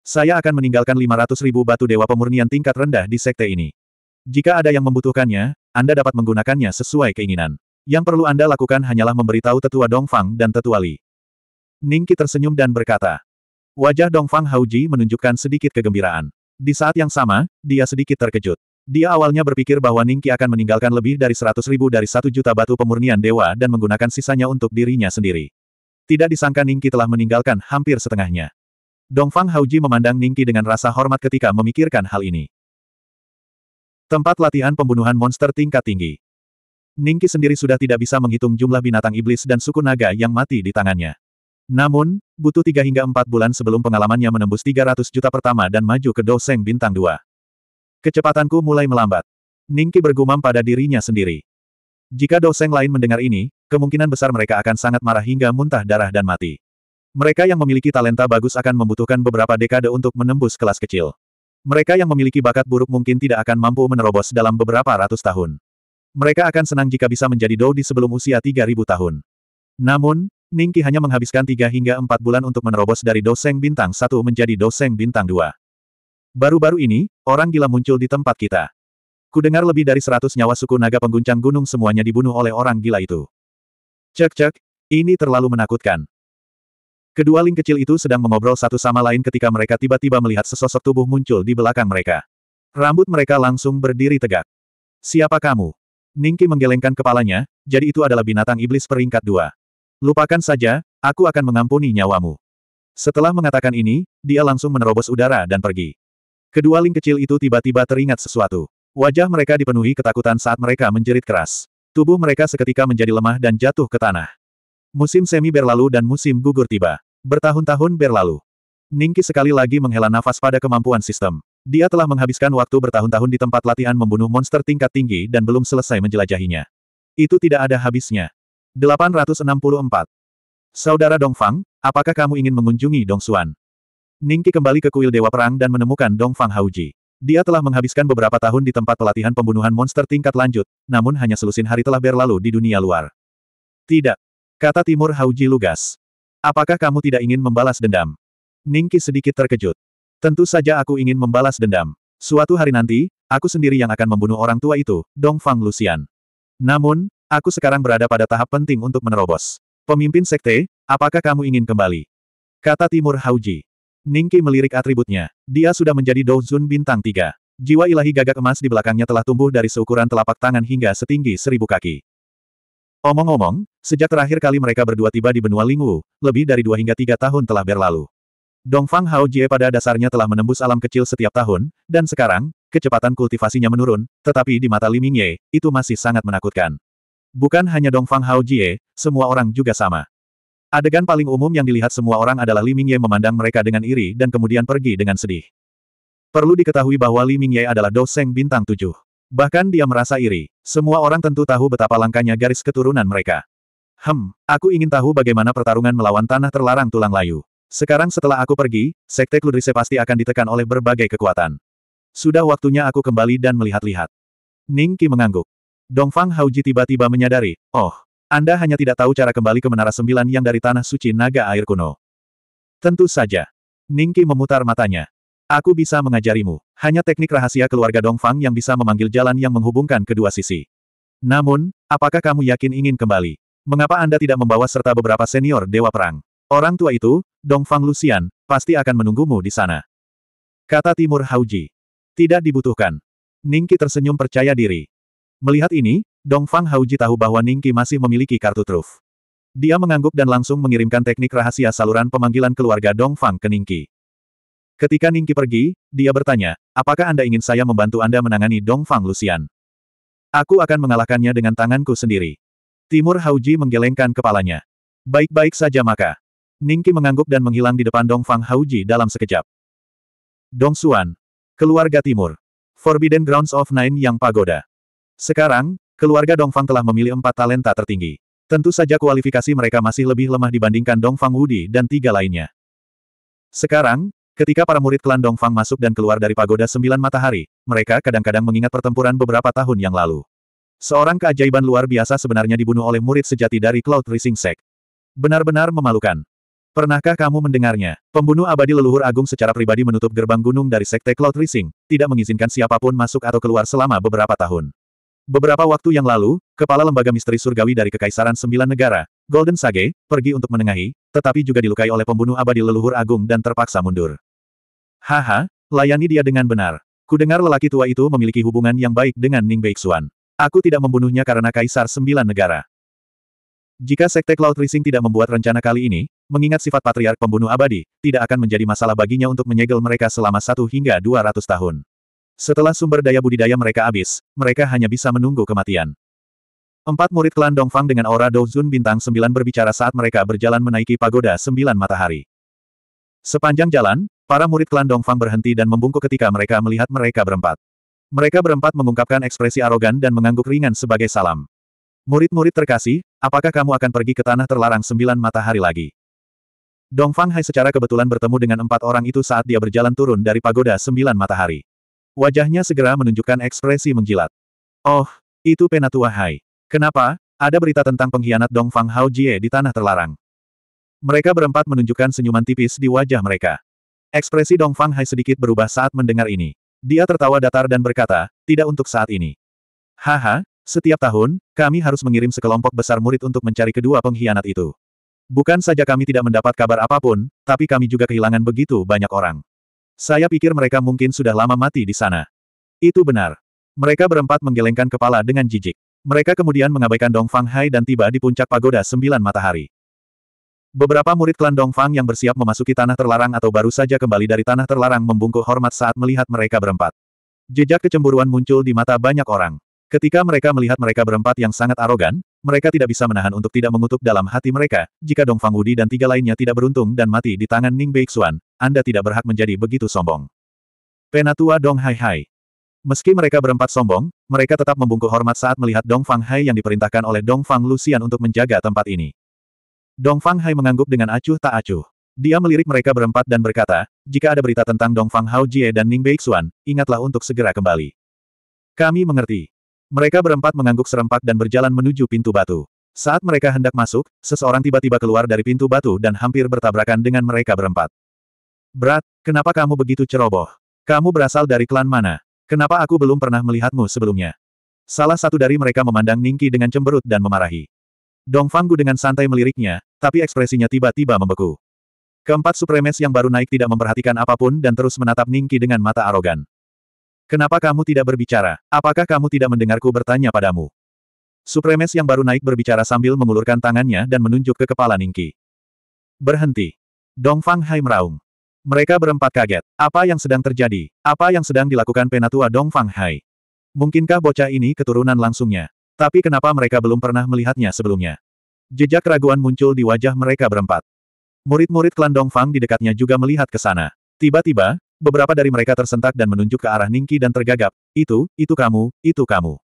Saya akan meninggalkan 500 ribu batu dewa pemurnian tingkat rendah di sekte ini. Jika ada yang membutuhkannya, Anda dapat menggunakannya sesuai keinginan. Yang perlu Anda lakukan hanyalah memberitahu tetua Dongfang dan tetua Li. Ningki tersenyum dan berkata. Wajah Dongfang Hauji menunjukkan sedikit kegembiraan. Di saat yang sama, dia sedikit terkejut. Dia awalnya berpikir bahwa Ningki akan meninggalkan lebih dari 100 ribu dari satu juta batu pemurnian dewa dan menggunakan sisanya untuk dirinya sendiri. Tidak disangka Ningki telah meninggalkan hampir setengahnya. Dongfang Hauji memandang Ningki dengan rasa hormat ketika memikirkan hal ini. Tempat latihan pembunuhan monster tingkat tinggi. Ningki sendiri sudah tidak bisa menghitung jumlah binatang iblis dan suku naga yang mati di tangannya. Namun, butuh tiga hingga empat bulan sebelum pengalamannya menembus 300 juta pertama dan maju ke doseng bintang dua. Kecepatanku mulai melambat. Ningki bergumam pada dirinya sendiri. Jika doseng lain mendengar ini, kemungkinan besar mereka akan sangat marah hingga muntah darah dan mati. Mereka yang memiliki talenta bagus akan membutuhkan beberapa dekade untuk menembus kelas kecil. Mereka yang memiliki bakat buruk mungkin tidak akan mampu menerobos dalam beberapa ratus tahun. Mereka akan senang jika bisa menjadi Dodi sebelum usia 3000 tahun. Namun, Ningki hanya menghabiskan 3 hingga 4 bulan untuk menerobos dari doseng bintang 1 menjadi doseng bintang 2. Baru-baru ini, orang gila muncul di tempat kita. Kudengar lebih dari 100 nyawa suku naga pengguncang gunung semuanya dibunuh oleh orang gila itu. Cek-cek, ini terlalu menakutkan. Kedua Ling kecil itu sedang mengobrol satu sama lain ketika mereka tiba-tiba melihat sesosok tubuh muncul di belakang mereka. Rambut mereka langsung berdiri tegak. Siapa kamu? Ningki menggelengkan kepalanya, jadi itu adalah binatang iblis peringkat dua. Lupakan saja, aku akan mengampuni nyawamu. Setelah mengatakan ini, dia langsung menerobos udara dan pergi. Kedua Ling kecil itu tiba-tiba teringat sesuatu. Wajah mereka dipenuhi ketakutan saat mereka menjerit keras. Tubuh mereka seketika menjadi lemah dan jatuh ke tanah. Musim semi berlalu dan musim gugur tiba. Bertahun-tahun berlalu. Ningki sekali lagi menghela nafas pada kemampuan sistem. Dia telah menghabiskan waktu bertahun-tahun di tempat latihan membunuh monster tingkat tinggi dan belum selesai menjelajahinya. Itu tidak ada habisnya. 864. Saudara Dongfang, apakah kamu ingin mengunjungi Dongsuan? Ningki kembali ke kuil Dewa Perang dan menemukan Dongfang Hauji. Dia telah menghabiskan beberapa tahun di tempat pelatihan pembunuhan monster tingkat lanjut, namun hanya selusin hari telah berlalu di dunia luar. Tidak. Kata Timur Hauji lugas. Apakah kamu tidak ingin membalas dendam? Ningki sedikit terkejut. Tentu saja aku ingin membalas dendam. Suatu hari nanti, aku sendiri yang akan membunuh orang tua itu, Dong Fang Lucian. Namun, aku sekarang berada pada tahap penting untuk menerobos. Pemimpin sekte, apakah kamu ingin kembali? Kata Timur Hauji. Ningki melirik atributnya. Dia sudah menjadi Douzun bintang tiga. Jiwa ilahi gagak emas di belakangnya telah tumbuh dari seukuran telapak tangan hingga setinggi seribu kaki. Omong-omong, sejak terakhir kali mereka berdua tiba di benua Lingwu, lebih dari dua hingga tiga tahun telah berlalu. Dongfang Hao Jie pada dasarnya telah menembus alam kecil setiap tahun, dan sekarang, kecepatan kultivasinya menurun, tetapi di mata Li Mingye, itu masih sangat menakutkan. Bukan hanya Dongfang Hao Jie, semua orang juga sama. Adegan paling umum yang dilihat semua orang adalah Li Mingye memandang mereka dengan iri dan kemudian pergi dengan sedih. Perlu diketahui bahwa Li Mingye adalah doseng bintang tujuh. Bahkan dia merasa iri. Semua orang tentu tahu betapa langkanya garis keturunan mereka. Hem, aku ingin tahu bagaimana pertarungan melawan tanah terlarang tulang layu. Sekarang setelah aku pergi, Sekte Kludrise pasti akan ditekan oleh berbagai kekuatan. Sudah waktunya aku kembali dan melihat-lihat. Ning Qi mengangguk. Fang Hauji tiba-tiba menyadari, oh, Anda hanya tidak tahu cara kembali ke Menara Sembilan yang dari Tanah Suci Naga Air Kuno. Tentu saja. Ning Qi memutar matanya. Aku bisa mengajarimu. Hanya teknik rahasia keluarga Dong Fang yang bisa memanggil jalan yang menghubungkan kedua sisi. Namun, apakah kamu yakin ingin kembali? Mengapa Anda tidak membawa serta beberapa senior Dewa Perang? Orang tua itu, Dongfang Lucian, pasti akan menunggumu di sana. Kata Timur Hauji. Tidak dibutuhkan. Ningki tersenyum percaya diri. Melihat ini, Dongfang Hauji tahu bahwa Ningki masih memiliki kartu truf. Dia mengangguk dan langsung mengirimkan teknik rahasia saluran pemanggilan keluarga Dongfang ke Ningki. Ketika Ningki pergi, dia bertanya, apakah Anda ingin saya membantu Anda menangani Dongfang Lucian? Aku akan mengalahkannya dengan tanganku sendiri. Timur Hauji menggelengkan kepalanya. Baik-baik saja maka. Ningki mengangguk dan menghilang di depan Dong Fang Hauji dalam sekejap. Dong Xuan. Keluarga Timur. Forbidden Grounds of Nine Yang Pagoda. Sekarang, keluarga Dong Fang telah memilih empat talenta tertinggi. Tentu saja kualifikasi mereka masih lebih lemah dibandingkan Dong Fang Wudi dan tiga lainnya. Sekarang, ketika para murid klan Dong Fang masuk dan keluar dari Pagoda Sembilan Matahari, mereka kadang-kadang mengingat pertempuran beberapa tahun yang lalu. Seorang keajaiban luar biasa sebenarnya dibunuh oleh murid sejati dari Cloud Rising Sect. Benar-benar memalukan. Pernahkah kamu mendengarnya? Pembunuh abadi leluhur agung secara pribadi menutup gerbang gunung dari Sekte Cloud Rising, tidak mengizinkan siapapun masuk atau keluar selama beberapa tahun. Beberapa waktu yang lalu, kepala lembaga misteri surgawi dari Kekaisaran Sembilan Negara, Golden Sage, pergi untuk menengahi, tetapi juga dilukai oleh pembunuh abadi leluhur agung dan terpaksa mundur. Haha, layani dia dengan benar. Kudengar lelaki tua itu memiliki hubungan yang baik dengan Ning Beixuan. Aku tidak membunuhnya karena Kaisar Sembilan Negara. Jika Sekte Cloud Rising tidak membuat rencana kali ini, mengingat sifat patriark pembunuh abadi, tidak akan menjadi masalah baginya untuk menyegel mereka selama satu hingga dua ratus tahun. Setelah sumber daya budidaya mereka habis, mereka hanya bisa menunggu kematian. Empat murid klan Dongfang dengan aura Douzun bintang sembilan berbicara saat mereka berjalan menaiki pagoda sembilan matahari. Sepanjang jalan, para murid klan Dongfang berhenti dan membungkuk ketika mereka melihat mereka berempat. Mereka berempat mengungkapkan ekspresi arogan dan mengangguk ringan sebagai salam. Murid-murid terkasih, apakah kamu akan pergi ke tanah terlarang sembilan matahari lagi? Dong Fang Hai secara kebetulan bertemu dengan empat orang itu saat dia berjalan turun dari pagoda sembilan matahari. Wajahnya segera menunjukkan ekspresi menjilat. Oh, itu penatua Hai. Kenapa? Ada berita tentang pengkhianat Dong Fang Hao Jie di tanah terlarang. Mereka berempat menunjukkan senyuman tipis di wajah mereka. Ekspresi Dong Fang Hai sedikit berubah saat mendengar ini. Dia tertawa datar dan berkata, tidak untuk saat ini. Haha, setiap tahun, kami harus mengirim sekelompok besar murid untuk mencari kedua pengkhianat itu. Bukan saja kami tidak mendapat kabar apapun, tapi kami juga kehilangan begitu banyak orang. Saya pikir mereka mungkin sudah lama mati di sana. Itu benar. Mereka berempat menggelengkan kepala dengan jijik. Mereka kemudian mengabaikan Dong Fang Hai dan tiba di puncak pagoda sembilan matahari. Beberapa murid klan Dong Fang yang bersiap memasuki tanah terlarang atau baru saja kembali dari tanah terlarang membungkuk hormat saat melihat mereka berempat. Jejak kecemburuan muncul di mata banyak orang. Ketika mereka melihat mereka berempat yang sangat arogan, mereka tidak bisa menahan untuk tidak mengutuk dalam hati mereka, jika Dong Fang Wudi dan tiga lainnya tidak beruntung dan mati di tangan Ning Beixuan, Anda tidak berhak menjadi begitu sombong. Penatua Dong Hai Hai Meski mereka berempat sombong, mereka tetap membungkuk hormat saat melihat Dong Fang Hai yang diperintahkan oleh Dong Fang Lucian untuk menjaga tempat ini. Dong Fang Hai mengangguk dengan acuh tak acuh. Dia melirik mereka berempat dan berkata, jika ada berita tentang Dong Fang Hao Jie dan Ning Beixuan, ingatlah untuk segera kembali. Kami mengerti. Mereka berempat mengangguk serempak dan berjalan menuju pintu batu. Saat mereka hendak masuk, seseorang tiba-tiba keluar dari pintu batu dan hampir bertabrakan dengan mereka berempat. Brat, kenapa kamu begitu ceroboh? Kamu berasal dari klan mana? Kenapa aku belum pernah melihatmu sebelumnya? Salah satu dari mereka memandang Ningki dengan cemberut dan memarahi. Dong Fanggu dengan santai meliriknya, tapi ekspresinya tiba-tiba membeku. Keempat supremes yang baru naik tidak memperhatikan apapun dan terus menatap Ningki dengan mata arogan. Kenapa kamu tidak berbicara? Apakah kamu tidak mendengarku bertanya padamu? Supremes yang baru naik berbicara sambil mengulurkan tangannya dan menunjuk ke kepala Ningki. Berhenti. Dong Fang Hai meraung. Mereka berempat kaget. Apa yang sedang terjadi? Apa yang sedang dilakukan penatua Dong Fang Hai? Mungkinkah bocah ini keturunan langsungnya? Tapi kenapa mereka belum pernah melihatnya sebelumnya? Jejak keraguan muncul di wajah mereka berempat. Murid-murid klan Dong Fang di dekatnya juga melihat ke sana. Tiba-tiba, Beberapa dari mereka tersentak dan menunjuk ke arah Ningki dan tergagap, itu, itu kamu, itu kamu.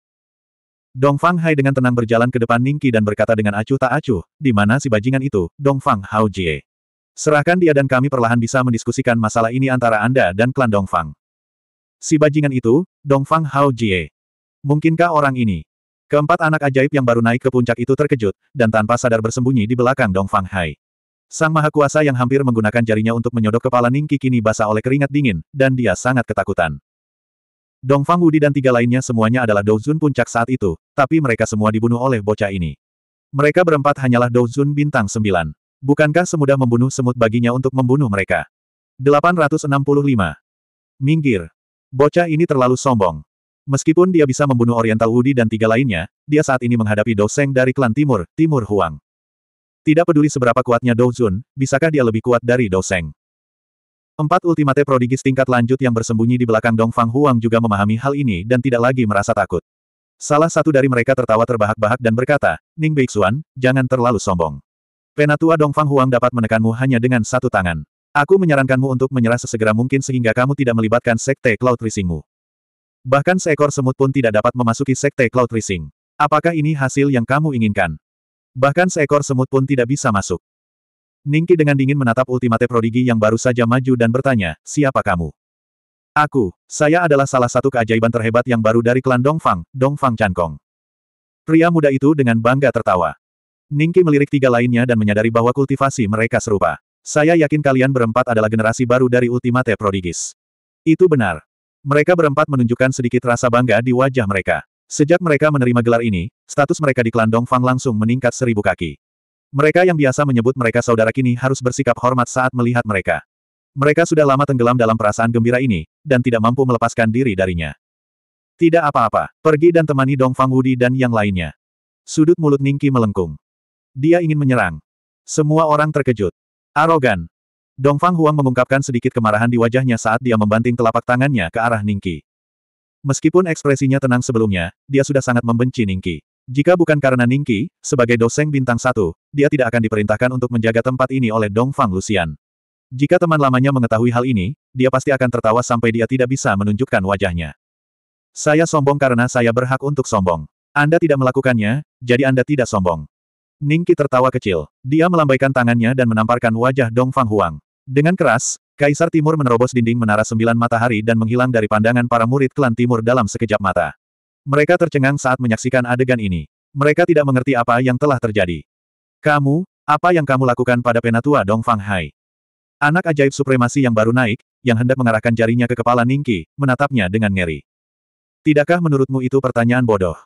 Dong Fang Hai dengan tenang berjalan ke depan Ningki dan berkata dengan acuh tak acuh, di mana si bajingan itu, Dong Fang Hao Jie. Serahkan dia dan kami perlahan bisa mendiskusikan masalah ini antara Anda dan klan Dong Fang. Si bajingan itu, Dong Fang Hao Jie. Mungkinkah orang ini? Keempat anak ajaib yang baru naik ke puncak itu terkejut, dan tanpa sadar bersembunyi di belakang Dong Fang Hai. Sang Maha Kuasa yang hampir menggunakan jarinya untuk menyodok kepala Ning Qi kini basah oleh keringat dingin, dan dia sangat ketakutan. Dong Fang Wudi dan tiga lainnya semuanya adalah Douzun puncak saat itu, tapi mereka semua dibunuh oleh bocah ini. Mereka berempat hanyalah Douzun bintang sembilan. Bukankah semudah membunuh semut baginya untuk membunuh mereka? 865. Minggir. Bocah ini terlalu sombong. Meskipun dia bisa membunuh Oriental Wudi dan tiga lainnya, dia saat ini menghadapi Doseng dari klan Timur, Timur Huang. Tidak peduli seberapa kuatnya Dou Zun, bisakah dia lebih kuat dari Dou Seng? Empat ultimate prodigis tingkat lanjut yang bersembunyi di belakang Dong Fang Huang juga memahami hal ini dan tidak lagi merasa takut. Salah satu dari mereka tertawa terbahak-bahak dan berkata, Ning Beixuan, jangan terlalu sombong. Penatua Dong Fang Huang dapat menekanmu hanya dengan satu tangan. Aku menyarankanmu untuk menyerah sesegera mungkin sehingga kamu tidak melibatkan Sekte Cloud Risingmu. Bahkan seekor semut pun tidak dapat memasuki Sekte Cloud Rising. Apakah ini hasil yang kamu inginkan? Bahkan seekor semut pun tidak bisa masuk. Ningki dengan dingin menatap ultimate prodigi yang baru saja maju dan bertanya, siapa kamu? Aku, saya adalah salah satu keajaiban terhebat yang baru dari klan Dongfang, Dongfang Chankong. Pria muda itu dengan bangga tertawa. Ningki melirik tiga lainnya dan menyadari bahwa kultivasi mereka serupa. Saya yakin kalian berempat adalah generasi baru dari ultimate prodigis. Itu benar. Mereka berempat menunjukkan sedikit rasa bangga di wajah mereka. Sejak mereka menerima gelar ini, status mereka di klan Dongfang langsung meningkat seribu kaki. Mereka yang biasa menyebut mereka saudara kini harus bersikap hormat saat melihat mereka. Mereka sudah lama tenggelam dalam perasaan gembira ini, dan tidak mampu melepaskan diri darinya. Tidak apa-apa, pergi dan temani Dongfang Wudi dan yang lainnya. Sudut mulut Ningki melengkung. Dia ingin menyerang. Semua orang terkejut. Arogan, Dongfang Huang mengungkapkan sedikit kemarahan di wajahnya saat dia membanting telapak tangannya ke arah Ningki. Meskipun ekspresinya tenang sebelumnya, dia sudah sangat membenci Ningki. Jika bukan karena Ningki, sebagai doseng bintang satu, dia tidak akan diperintahkan untuk menjaga tempat ini oleh Dongfang Lucian. Jika teman lamanya mengetahui hal ini, dia pasti akan tertawa sampai dia tidak bisa menunjukkan wajahnya. Saya sombong karena saya berhak untuk sombong. Anda tidak melakukannya, jadi Anda tidak sombong. Ningki tertawa kecil. Dia melambaikan tangannya dan menamparkan wajah Dongfang Huang. Dengan keras, Kaisar Timur menerobos dinding menara sembilan matahari dan menghilang dari pandangan para murid klan Timur dalam sekejap mata. Mereka tercengang saat menyaksikan adegan ini. Mereka tidak mengerti apa yang telah terjadi. Kamu, apa yang kamu lakukan pada penatua Dong Fang Hai? Anak ajaib supremasi yang baru naik, yang hendak mengarahkan jarinya ke kepala Ningki, menatapnya dengan ngeri. Tidakkah menurutmu itu pertanyaan bodoh?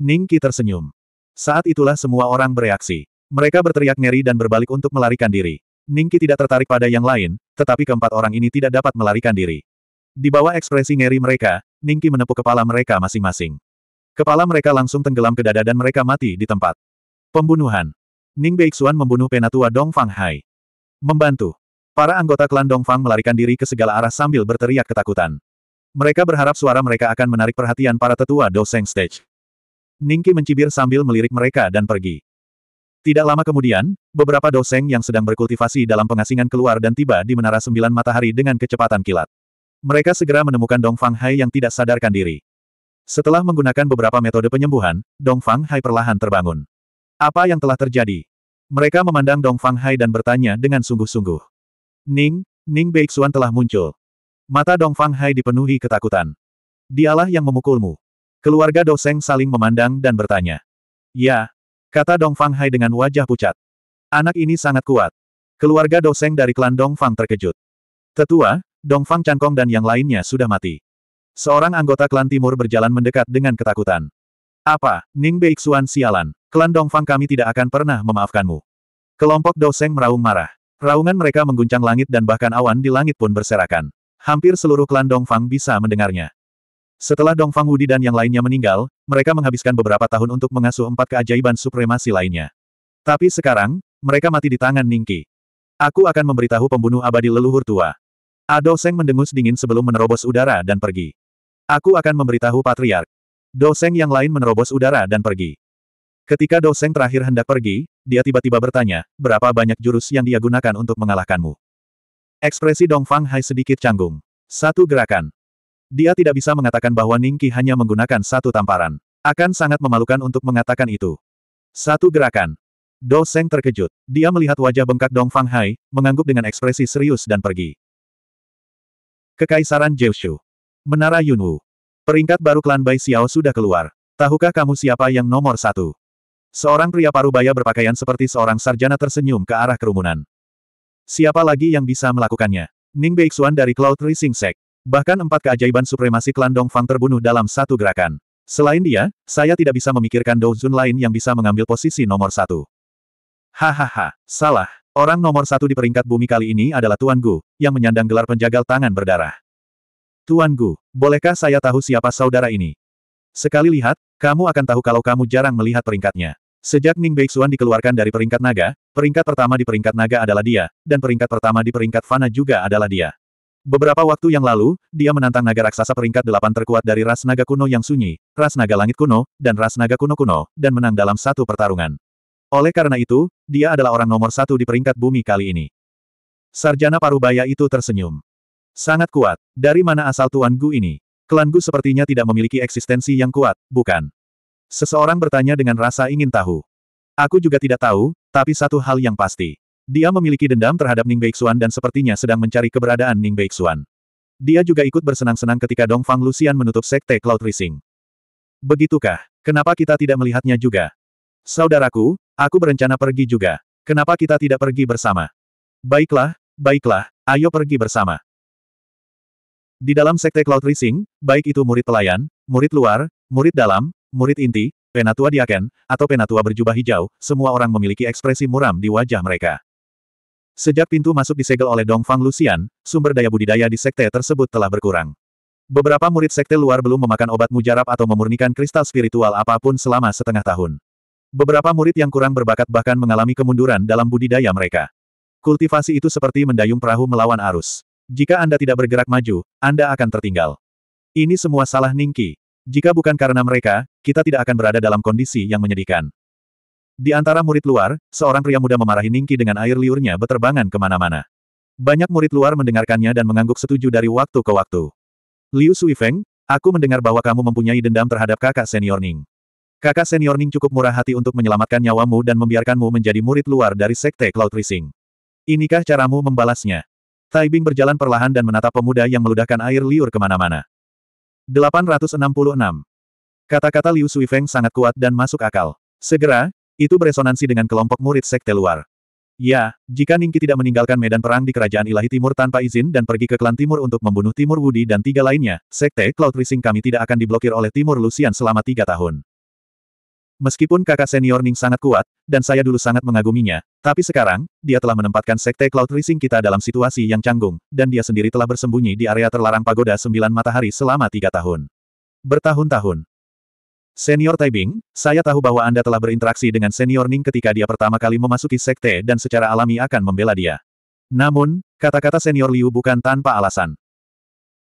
Ningki tersenyum. Saat itulah semua orang bereaksi. Mereka berteriak ngeri dan berbalik untuk melarikan diri. Ningki tidak tertarik pada yang lain, tetapi keempat orang ini tidak dapat melarikan diri. Di bawah ekspresi ngeri mereka, Ningki menepuk kepala mereka masing-masing. Kepala mereka langsung tenggelam ke dada dan mereka mati di tempat. Pembunuhan. Ning Beixuan membunuh penatua Dong Fang Hai. Membantu. Para anggota klan Dong Fang melarikan diri ke segala arah sambil berteriak ketakutan. Mereka berharap suara mereka akan menarik perhatian para tetua Doseng Stage. Ningki mencibir sambil melirik mereka dan pergi. Tidak lama kemudian, beberapa doseng yang sedang berkultivasi dalam pengasingan keluar dan tiba di Menara Sembilan Matahari dengan kecepatan kilat. Mereka segera menemukan Dong Fang Hai yang tidak sadarkan diri. Setelah menggunakan beberapa metode penyembuhan, Dong Fang Hai perlahan terbangun. Apa yang telah terjadi? Mereka memandang Dong Fang Hai dan bertanya dengan sungguh-sungguh. Ning, Ning Beixuan telah muncul. Mata Dong Fang Hai dipenuhi ketakutan. Dialah yang memukulmu. Keluarga Doseng saling memandang dan bertanya. Ya, Kata Dong Fang Hai dengan wajah pucat. Anak ini sangat kuat. Keluarga Doseng dari klan Dong Fang terkejut. Tetua, Dong Fang Changkong dan yang lainnya sudah mati. Seorang anggota klan timur berjalan mendekat dengan ketakutan. Apa, Ning Beixuan sialan, klan Dong Fang kami tidak akan pernah memaafkanmu. Kelompok Doseng meraung marah. Raungan mereka mengguncang langit dan bahkan awan di langit pun berserakan. Hampir seluruh klan Dongfang bisa mendengarnya. Setelah Dong Fang Wudi dan yang lainnya meninggal, mereka menghabiskan beberapa tahun untuk mengasuh empat keajaiban supremasi lainnya. Tapi sekarang, mereka mati di tangan Ningki. Aku akan memberitahu pembunuh abadi leluhur tua. Ado Seng mendengus dingin sebelum menerobos udara dan pergi. Aku akan memberitahu patriark. Doseng yang lain menerobos udara dan pergi. Ketika Doseng terakhir hendak pergi, dia tiba-tiba bertanya, berapa banyak jurus yang dia gunakan untuk mengalahkanmu? Ekspresi Dong Fang Hai sedikit canggung. Satu gerakan. Dia tidak bisa mengatakan bahwa Ningki hanya menggunakan satu tamparan. Akan sangat memalukan untuk mengatakan itu. Satu gerakan. Dou Seng terkejut. Dia melihat wajah bengkak Dong Fang Hai, mengangguk dengan ekspresi serius dan pergi. Kekaisaran Jiushu. Menara Yunwu. Peringkat baru klan Bai Xiao sudah keluar. Tahukah kamu siapa yang nomor satu? Seorang pria parubaya berpakaian seperti seorang sarjana tersenyum ke arah kerumunan. Siapa lagi yang bisa melakukannya? Ning Beixuan dari Cloud Rising Sect. Bahkan empat keajaiban supremasi klan Fang terbunuh dalam satu gerakan. Selain dia, saya tidak bisa memikirkan Douzun lain yang bisa mengambil posisi nomor satu. Hahaha, salah. Orang nomor satu di peringkat bumi kali ini adalah Tuan Gu, yang menyandang gelar penjagal tangan berdarah. Tuan Gu, bolehkah saya tahu siapa saudara ini? Sekali lihat, kamu akan tahu kalau kamu jarang melihat peringkatnya. Sejak Ning Beixuan dikeluarkan dari peringkat naga, peringkat pertama di peringkat naga adalah dia, dan peringkat pertama di peringkat fana juga adalah dia. Beberapa waktu yang lalu, dia menantang naga raksasa peringkat delapan terkuat dari ras naga kuno yang sunyi, ras naga langit kuno, dan ras naga kuno-kuno, dan menang dalam satu pertarungan. Oleh karena itu, dia adalah orang nomor satu di peringkat bumi kali ini. Sarjana Parubaya itu tersenyum. Sangat kuat. Dari mana asal Tuan Gu ini? Klan Gu sepertinya tidak memiliki eksistensi yang kuat, bukan? Seseorang bertanya dengan rasa ingin tahu. Aku juga tidak tahu, tapi satu hal yang pasti. Dia memiliki dendam terhadap Ning Beixuan dan sepertinya sedang mencari keberadaan Ning Beixuan. Dia juga ikut bersenang-senang ketika Dongfang Fang Lucian menutup sekte Cloud Rising. Begitukah? Kenapa kita tidak melihatnya juga? Saudaraku, aku berencana pergi juga. Kenapa kita tidak pergi bersama? Baiklah, baiklah, ayo pergi bersama. Di dalam sekte Cloud Rising, baik itu murid pelayan, murid luar, murid dalam, murid inti, penatua diaken, atau penatua berjubah hijau, semua orang memiliki ekspresi muram di wajah mereka. Sejak pintu masuk disegel oleh Dongfang Lucian, sumber daya budidaya di sekte tersebut telah berkurang. Beberapa murid sekte luar belum memakan obat mujarab atau memurnikan kristal spiritual apapun selama setengah tahun. Beberapa murid yang kurang berbakat bahkan mengalami kemunduran dalam budidaya mereka. Kultivasi itu seperti mendayung perahu melawan arus. Jika Anda tidak bergerak maju, Anda akan tertinggal. Ini semua salah Ningki. Jika bukan karena mereka, kita tidak akan berada dalam kondisi yang menyedihkan. Di antara murid luar, seorang pria muda memarahi Ningki dengan air liurnya beterbangan kemana-mana. Banyak murid luar mendengarkannya dan mengangguk setuju dari waktu ke waktu. Liu Sui Feng, aku mendengar bahwa kamu mempunyai dendam terhadap kakak senior Ning. Kakak senior Ning cukup murah hati untuk menyelamatkan nyawamu dan membiarkanmu menjadi murid luar dari Sekte Cloud Rising. Inikah caramu membalasnya? Taibing berjalan perlahan dan menatap pemuda yang meludahkan air liur kemana-mana. 866. Kata-kata Liu Sui Feng sangat kuat dan masuk akal. Segera, itu beresonansi dengan kelompok murid sekte luar. Ya, jika Ningki tidak meninggalkan medan perang di Kerajaan Ilahi Timur tanpa izin dan pergi ke klan Timur untuk membunuh Timur Wudi dan tiga lainnya, Sekte Cloud Rising kami tidak akan diblokir oleh Timur Lucian selama tiga tahun. Meskipun kakak senior Ning sangat kuat, dan saya dulu sangat mengaguminya, tapi sekarang, dia telah menempatkan Sekte Cloud Rising kita dalam situasi yang canggung, dan dia sendiri telah bersembunyi di area terlarang Pagoda Sembilan Matahari selama tiga tahun. Bertahun-tahun, Senior Taibing, saya tahu bahwa Anda telah berinteraksi dengan Senior Ning ketika dia pertama kali memasuki sekte dan secara alami akan membela dia. Namun, kata-kata Senior Liu bukan tanpa alasan.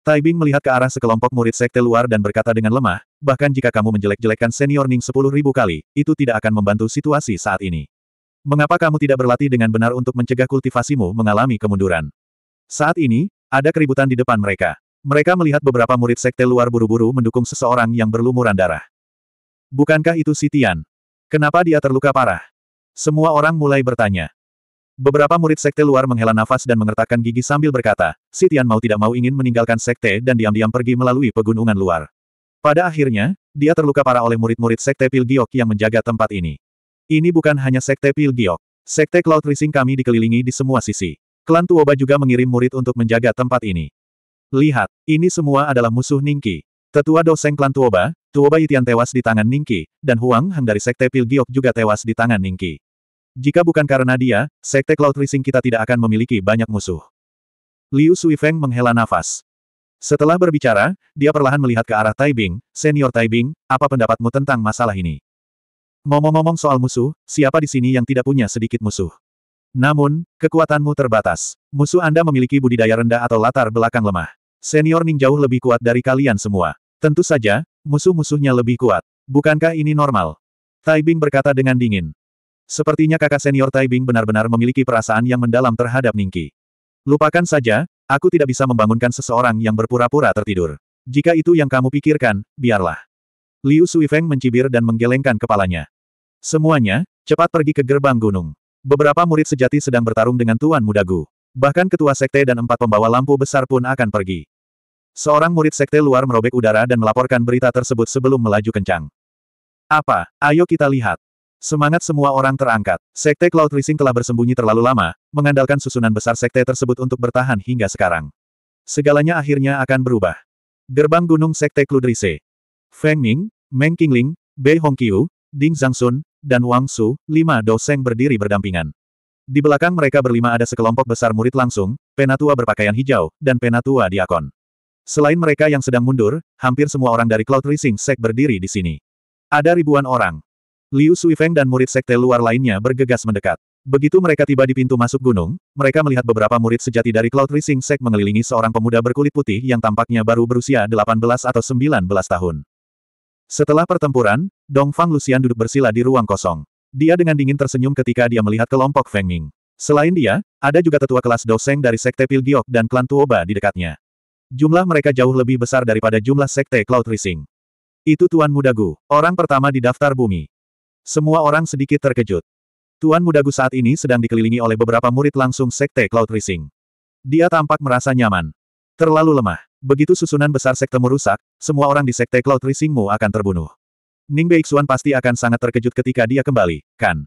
Taibing melihat ke arah sekelompok murid sekte luar dan berkata dengan lemah, bahkan jika kamu menjelek-jelekkan Senior Ning sepuluh ribu kali, itu tidak akan membantu situasi saat ini. Mengapa kamu tidak berlatih dengan benar untuk mencegah kultivasimu mengalami kemunduran? Saat ini, ada keributan di depan mereka. Mereka melihat beberapa murid sekte luar buru-buru mendukung seseorang yang berlumuran darah. Bukankah itu Sitian? Kenapa dia terluka parah? Semua orang mulai bertanya. Beberapa murid sekte luar menghela nafas dan mengertakkan gigi sambil berkata, Sitian mau tidak mau ingin meninggalkan sekte dan diam-diam pergi melalui pegunungan luar. Pada akhirnya, dia terluka parah oleh murid-murid sekte Pilgiok yang menjaga tempat ini. Ini bukan hanya sekte Pilgiok. Sekte Cloud Rising kami dikelilingi di semua sisi. Klan Tuoba juga mengirim murid untuk menjaga tempat ini. Lihat, ini semua adalah musuh Ningki. Tetua Doseng Klan Tuoba, Tuo Tian tewas di tangan Ningqi, dan Huang Hang dari Sekte Pilgiok juga tewas di tangan Ningqi. Jika bukan karena dia, Sekte Cloud Rising kita tidak akan memiliki banyak musuh. Liu Sui Feng menghela nafas. Setelah berbicara, dia perlahan melihat ke arah Taibing, senior Taibing, apa pendapatmu tentang masalah ini? Ngomong-ngomong soal musuh, siapa di sini yang tidak punya sedikit musuh? Namun, kekuatanmu terbatas. Musuh Anda memiliki budidaya rendah atau latar belakang lemah. Senior Ning jauh lebih kuat dari kalian semua. Tentu saja, Musuh-musuhnya lebih kuat. Bukankah ini normal? Taibing berkata dengan dingin. Sepertinya kakak senior Taibing benar-benar memiliki perasaan yang mendalam terhadap Ningki. Lupakan saja, aku tidak bisa membangunkan seseorang yang berpura-pura tertidur. Jika itu yang kamu pikirkan, biarlah. Liu Suifeng mencibir dan menggelengkan kepalanya. Semuanya, cepat pergi ke gerbang gunung. Beberapa murid sejati sedang bertarung dengan Tuan Mudagu. Bahkan ketua sekte dan empat pembawa lampu besar pun akan pergi. Seorang murid sekte luar merobek udara dan melaporkan berita tersebut sebelum melaju kencang. Apa? Ayo kita lihat. Semangat semua orang terangkat. Sekte Cloud Rising telah bersembunyi terlalu lama, mengandalkan susunan besar sekte tersebut untuk bertahan hingga sekarang. Segalanya akhirnya akan berubah. Gerbang Gunung Sekte Kludrise. Feng Ming, Meng Qingling, Bei Hongqiu, Ding Zhangsun, dan Wang Su, lima doseng berdiri berdampingan. Di belakang mereka berlima ada sekelompok besar murid langsung, penatua berpakaian hijau, dan penatua diakon. Selain mereka yang sedang mundur, hampir semua orang dari Cloud Rising Sect berdiri di sini. Ada ribuan orang. Liu Suifeng dan murid sekte luar lainnya bergegas mendekat. Begitu mereka tiba di pintu masuk gunung, mereka melihat beberapa murid sejati dari Cloud Rising Sect mengelilingi seorang pemuda berkulit putih yang tampaknya baru berusia 18 atau 19 tahun. Setelah pertempuran, Dong Fang Lucian duduk bersila di ruang kosong. Dia dengan dingin tersenyum ketika dia melihat kelompok Feng Ming. Selain dia, ada juga tetua kelas Doseng dari Sekte Pilgiok dan klan Tuoba di dekatnya. Jumlah mereka jauh lebih besar daripada jumlah sekte Cloud Rising. Itu Tuan Mudagu, orang pertama di daftar bumi. Semua orang sedikit terkejut. Tuan Mudagu saat ini sedang dikelilingi oleh beberapa murid langsung sekte Cloud Rising. Dia tampak merasa nyaman. Terlalu lemah. Begitu susunan besar Sekte merusak, semua orang di sekte Cloud Risingmu akan terbunuh. Ning Beixuan pasti akan sangat terkejut ketika dia kembali, kan?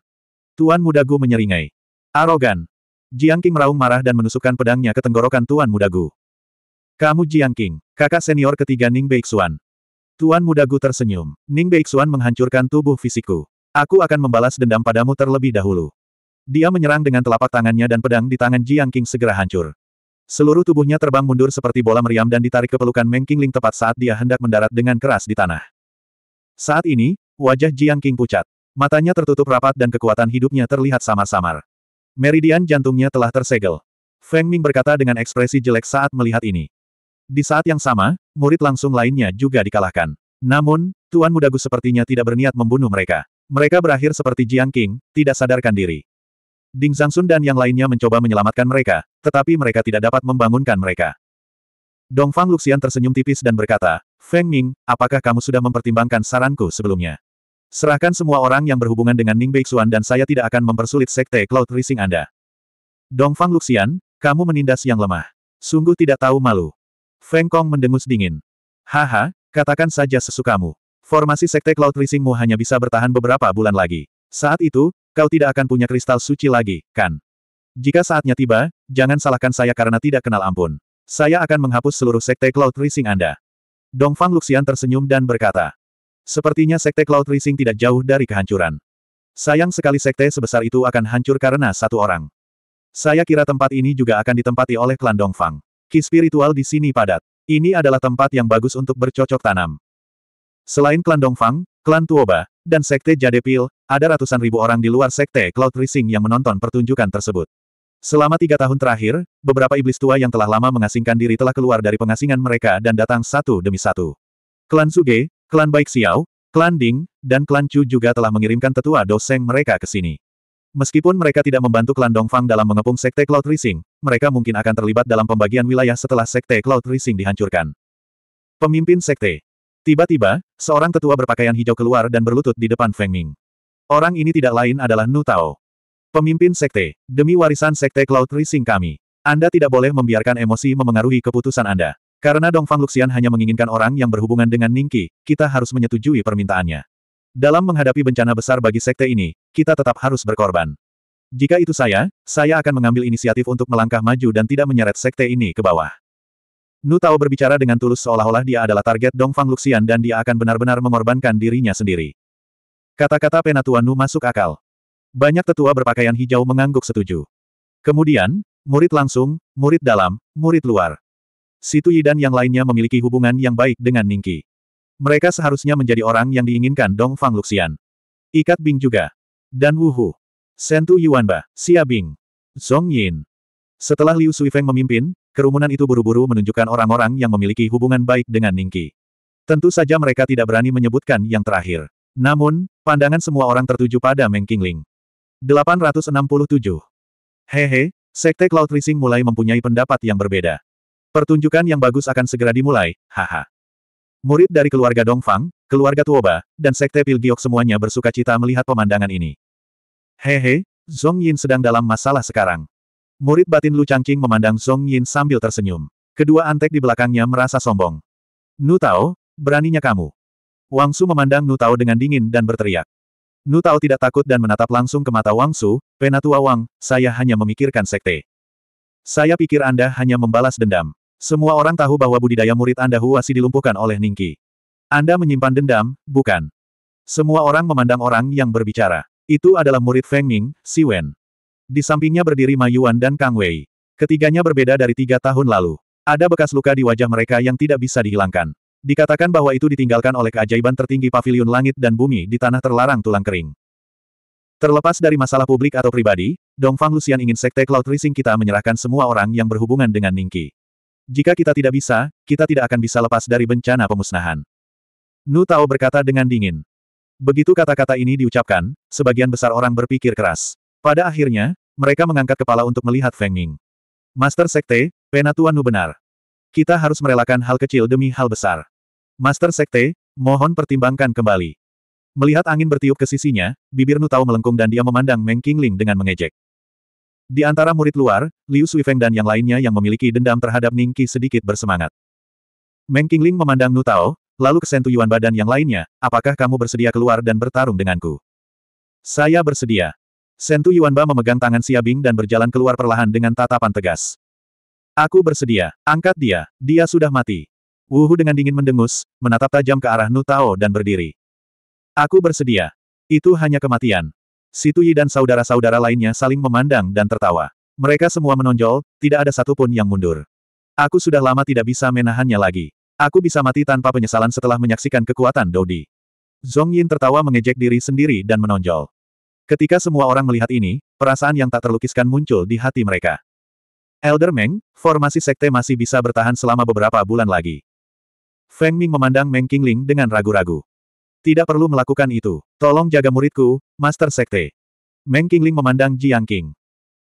Tuan Mudagu menyeringai. Arogan. Jiang King meraung marah dan menusukkan pedangnya ke tenggorokan Tuan Mudagu. Kamu Jiang King, kakak senior ketiga Ning Beixuan. Tuan muda Gu tersenyum. Ning Beixuan menghancurkan tubuh fisikku. Aku akan membalas dendam padamu terlebih dahulu. Dia menyerang dengan telapak tangannya dan pedang di tangan Jiang King segera hancur. Seluruh tubuhnya terbang mundur seperti bola meriam dan ditarik ke pelukan Meng Qingling tepat saat dia hendak mendarat dengan keras di tanah. Saat ini, wajah Jiang King pucat. Matanya tertutup rapat dan kekuatan hidupnya terlihat samar-samar. Meridian jantungnya telah tersegel. Feng Ming berkata dengan ekspresi jelek saat melihat ini. Di saat yang sama, murid langsung lainnya juga dikalahkan. Namun, Tuan Muda sepertinya tidak berniat membunuh mereka. Mereka berakhir seperti Jiang King, tidak sadarkan diri. Ding Zhangsun dan yang lainnya mencoba menyelamatkan mereka, tetapi mereka tidak dapat membangunkan mereka. Dongfang Luxian tersenyum tipis dan berkata, Feng Ming, apakah kamu sudah mempertimbangkan saranku sebelumnya? Serahkan semua orang yang berhubungan dengan Ning Beixuan dan saya tidak akan mempersulit sekte Cloud Rising Anda. Dongfang Luxian, kamu menindas yang lemah. Sungguh tidak tahu malu. Feng Kong mendengus dingin. Haha, katakan saja sesukamu. Formasi Sekte Cloud Risingmu hanya bisa bertahan beberapa bulan lagi. Saat itu, kau tidak akan punya kristal suci lagi, kan? Jika saatnya tiba, jangan salahkan saya karena tidak kenal ampun. Saya akan menghapus seluruh Sekte Cloud Rising Anda. Dong Fang Luxian tersenyum dan berkata. Sepertinya Sekte Cloud Rising tidak jauh dari kehancuran. Sayang sekali Sekte sebesar itu akan hancur karena satu orang. Saya kira tempat ini juga akan ditempati oleh klan Dong Fang. Ki spiritual di sini padat. Ini adalah tempat yang bagus untuk bercocok tanam. Selain klan Dongfang, klan Tuoba, dan sekte Jadepil, ada ratusan ribu orang di luar sekte Cloud Rising yang menonton pertunjukan tersebut. Selama tiga tahun terakhir, beberapa iblis tua yang telah lama mengasingkan diri telah keluar dari pengasingan mereka dan datang satu demi satu. Klan Suge, klan Baik Xiao, klan Ding, dan klan Chu juga telah mengirimkan tetua doseng mereka ke sini. Meskipun mereka tidak membantu klan Dongfang dalam mengepung Sekte Cloud Rising, mereka mungkin akan terlibat dalam pembagian wilayah setelah Sekte Cloud Rising dihancurkan. Pemimpin Sekte. Tiba-tiba, seorang tetua berpakaian hijau keluar dan berlutut di depan Feng Ming. Orang ini tidak lain adalah Nu Tao. Pemimpin Sekte, demi warisan Sekte Cloud Rising kami, Anda tidak boleh membiarkan emosi memengaruhi keputusan Anda. Karena Dongfang Luxian hanya menginginkan orang yang berhubungan dengan Ningqi, kita harus menyetujui permintaannya. Dalam menghadapi bencana besar bagi sekte ini, kita tetap harus berkorban. Jika itu saya, saya akan mengambil inisiatif untuk melangkah maju dan tidak menyeret sekte ini ke bawah. Nu Tao berbicara dengan tulus seolah-olah dia adalah target Dongfang Luxian dan dia akan benar-benar mengorbankan dirinya sendiri. Kata-kata penatua Nu masuk akal. Banyak tetua berpakaian hijau mengangguk setuju. Kemudian, murid langsung, murid dalam, murid luar. Situ Yi dan yang lainnya memiliki hubungan yang baik dengan Ningqi. Mereka seharusnya menjadi orang yang diinginkan Dong Fang Luxian. Ikat Bing juga. Dan Wuhu. Sentu Yuanba, Xia Bing. Zong Yin. Setelah Liu Sui Feng memimpin, kerumunan itu buru-buru menunjukkan orang-orang yang memiliki hubungan baik dengan Ningki. Tentu saja mereka tidak berani menyebutkan yang terakhir. Namun, pandangan semua orang tertuju pada Meng Qingling. 867. Hehe, Sekte Cloud Rising mulai mempunyai pendapat yang berbeda. Pertunjukan yang bagus akan segera dimulai, haha. Murid dari keluarga Dongfang, keluarga Tuoba, dan sekte Pilgiok semuanya bersuka cita melihat pemandangan ini. Hehe, Zong Yin sedang dalam masalah sekarang. Murid batin Lu Changqing memandang Zong Yin sambil tersenyum. Kedua antek di belakangnya merasa sombong. Nu Tao, beraninya kamu. Wang Su memandang Nu Tao dengan dingin dan berteriak. Nu Tao tidak takut dan menatap langsung ke mata Wang Su, Penatua Wang, saya hanya memikirkan sekte. Saya pikir Anda hanya membalas dendam. Semua orang tahu bahwa budidaya murid Anda Huasi dilumpuhkan oleh Ningki. Anda menyimpan dendam, bukan? Semua orang memandang orang yang berbicara. Itu adalah murid Feng Ming, Si Wen. Di sampingnya berdiri Ma Yuan dan Kang Wei. Ketiganya berbeda dari tiga tahun lalu. Ada bekas luka di wajah mereka yang tidak bisa dihilangkan. Dikatakan bahwa itu ditinggalkan oleh keajaiban tertinggi pavilion langit dan bumi di tanah terlarang tulang kering. Terlepas dari masalah publik atau pribadi, Dongfang Lucian ingin Sekte Cloud Rising kita menyerahkan semua orang yang berhubungan dengan Ningki. Jika kita tidak bisa, kita tidak akan bisa lepas dari bencana pemusnahan. Nu Tao berkata dengan dingin. Begitu kata-kata ini diucapkan, sebagian besar orang berpikir keras. Pada akhirnya, mereka mengangkat kepala untuk melihat Feng Ming. Master Sekte, penatuan Nu benar. Kita harus merelakan hal kecil demi hal besar. Master Sekte, mohon pertimbangkan kembali. Melihat angin bertiup ke sisinya, bibir Nu Tao melengkung dan dia memandang Meng Qingling dengan mengejek. Di antara murid luar, Liu Suifeng dan yang lainnya yang memiliki dendam terhadap Ning Qi sedikit bersemangat. Meng Qingling memandang Nu Tao, lalu ke Sentu Yuan Badan yang lainnya, apakah kamu bersedia keluar dan bertarung denganku? Saya bersedia. Sentu Yuanba memegang tangan Siabing dan berjalan keluar perlahan dengan tatapan tegas. Aku bersedia, angkat dia, dia sudah mati. Wuhu dengan dingin mendengus, menatap tajam ke arah Nu Tao dan berdiri. Aku bersedia. Itu hanya kematian. Situyi dan saudara-saudara lainnya saling memandang dan tertawa. Mereka semua menonjol, tidak ada satupun yang mundur. Aku sudah lama tidak bisa menahannya lagi. Aku bisa mati tanpa penyesalan setelah menyaksikan kekuatan Dodi. Zong Yin tertawa mengejek diri sendiri dan menonjol. Ketika semua orang melihat ini, perasaan yang tak terlukiskan muncul di hati mereka. Elder Meng, formasi sekte masih bisa bertahan selama beberapa bulan lagi. Feng Ming memandang Meng Qingling dengan ragu-ragu. Tidak perlu melakukan itu. Tolong jaga muridku, Master Sekte. Meng Qingling memandang Jiang King.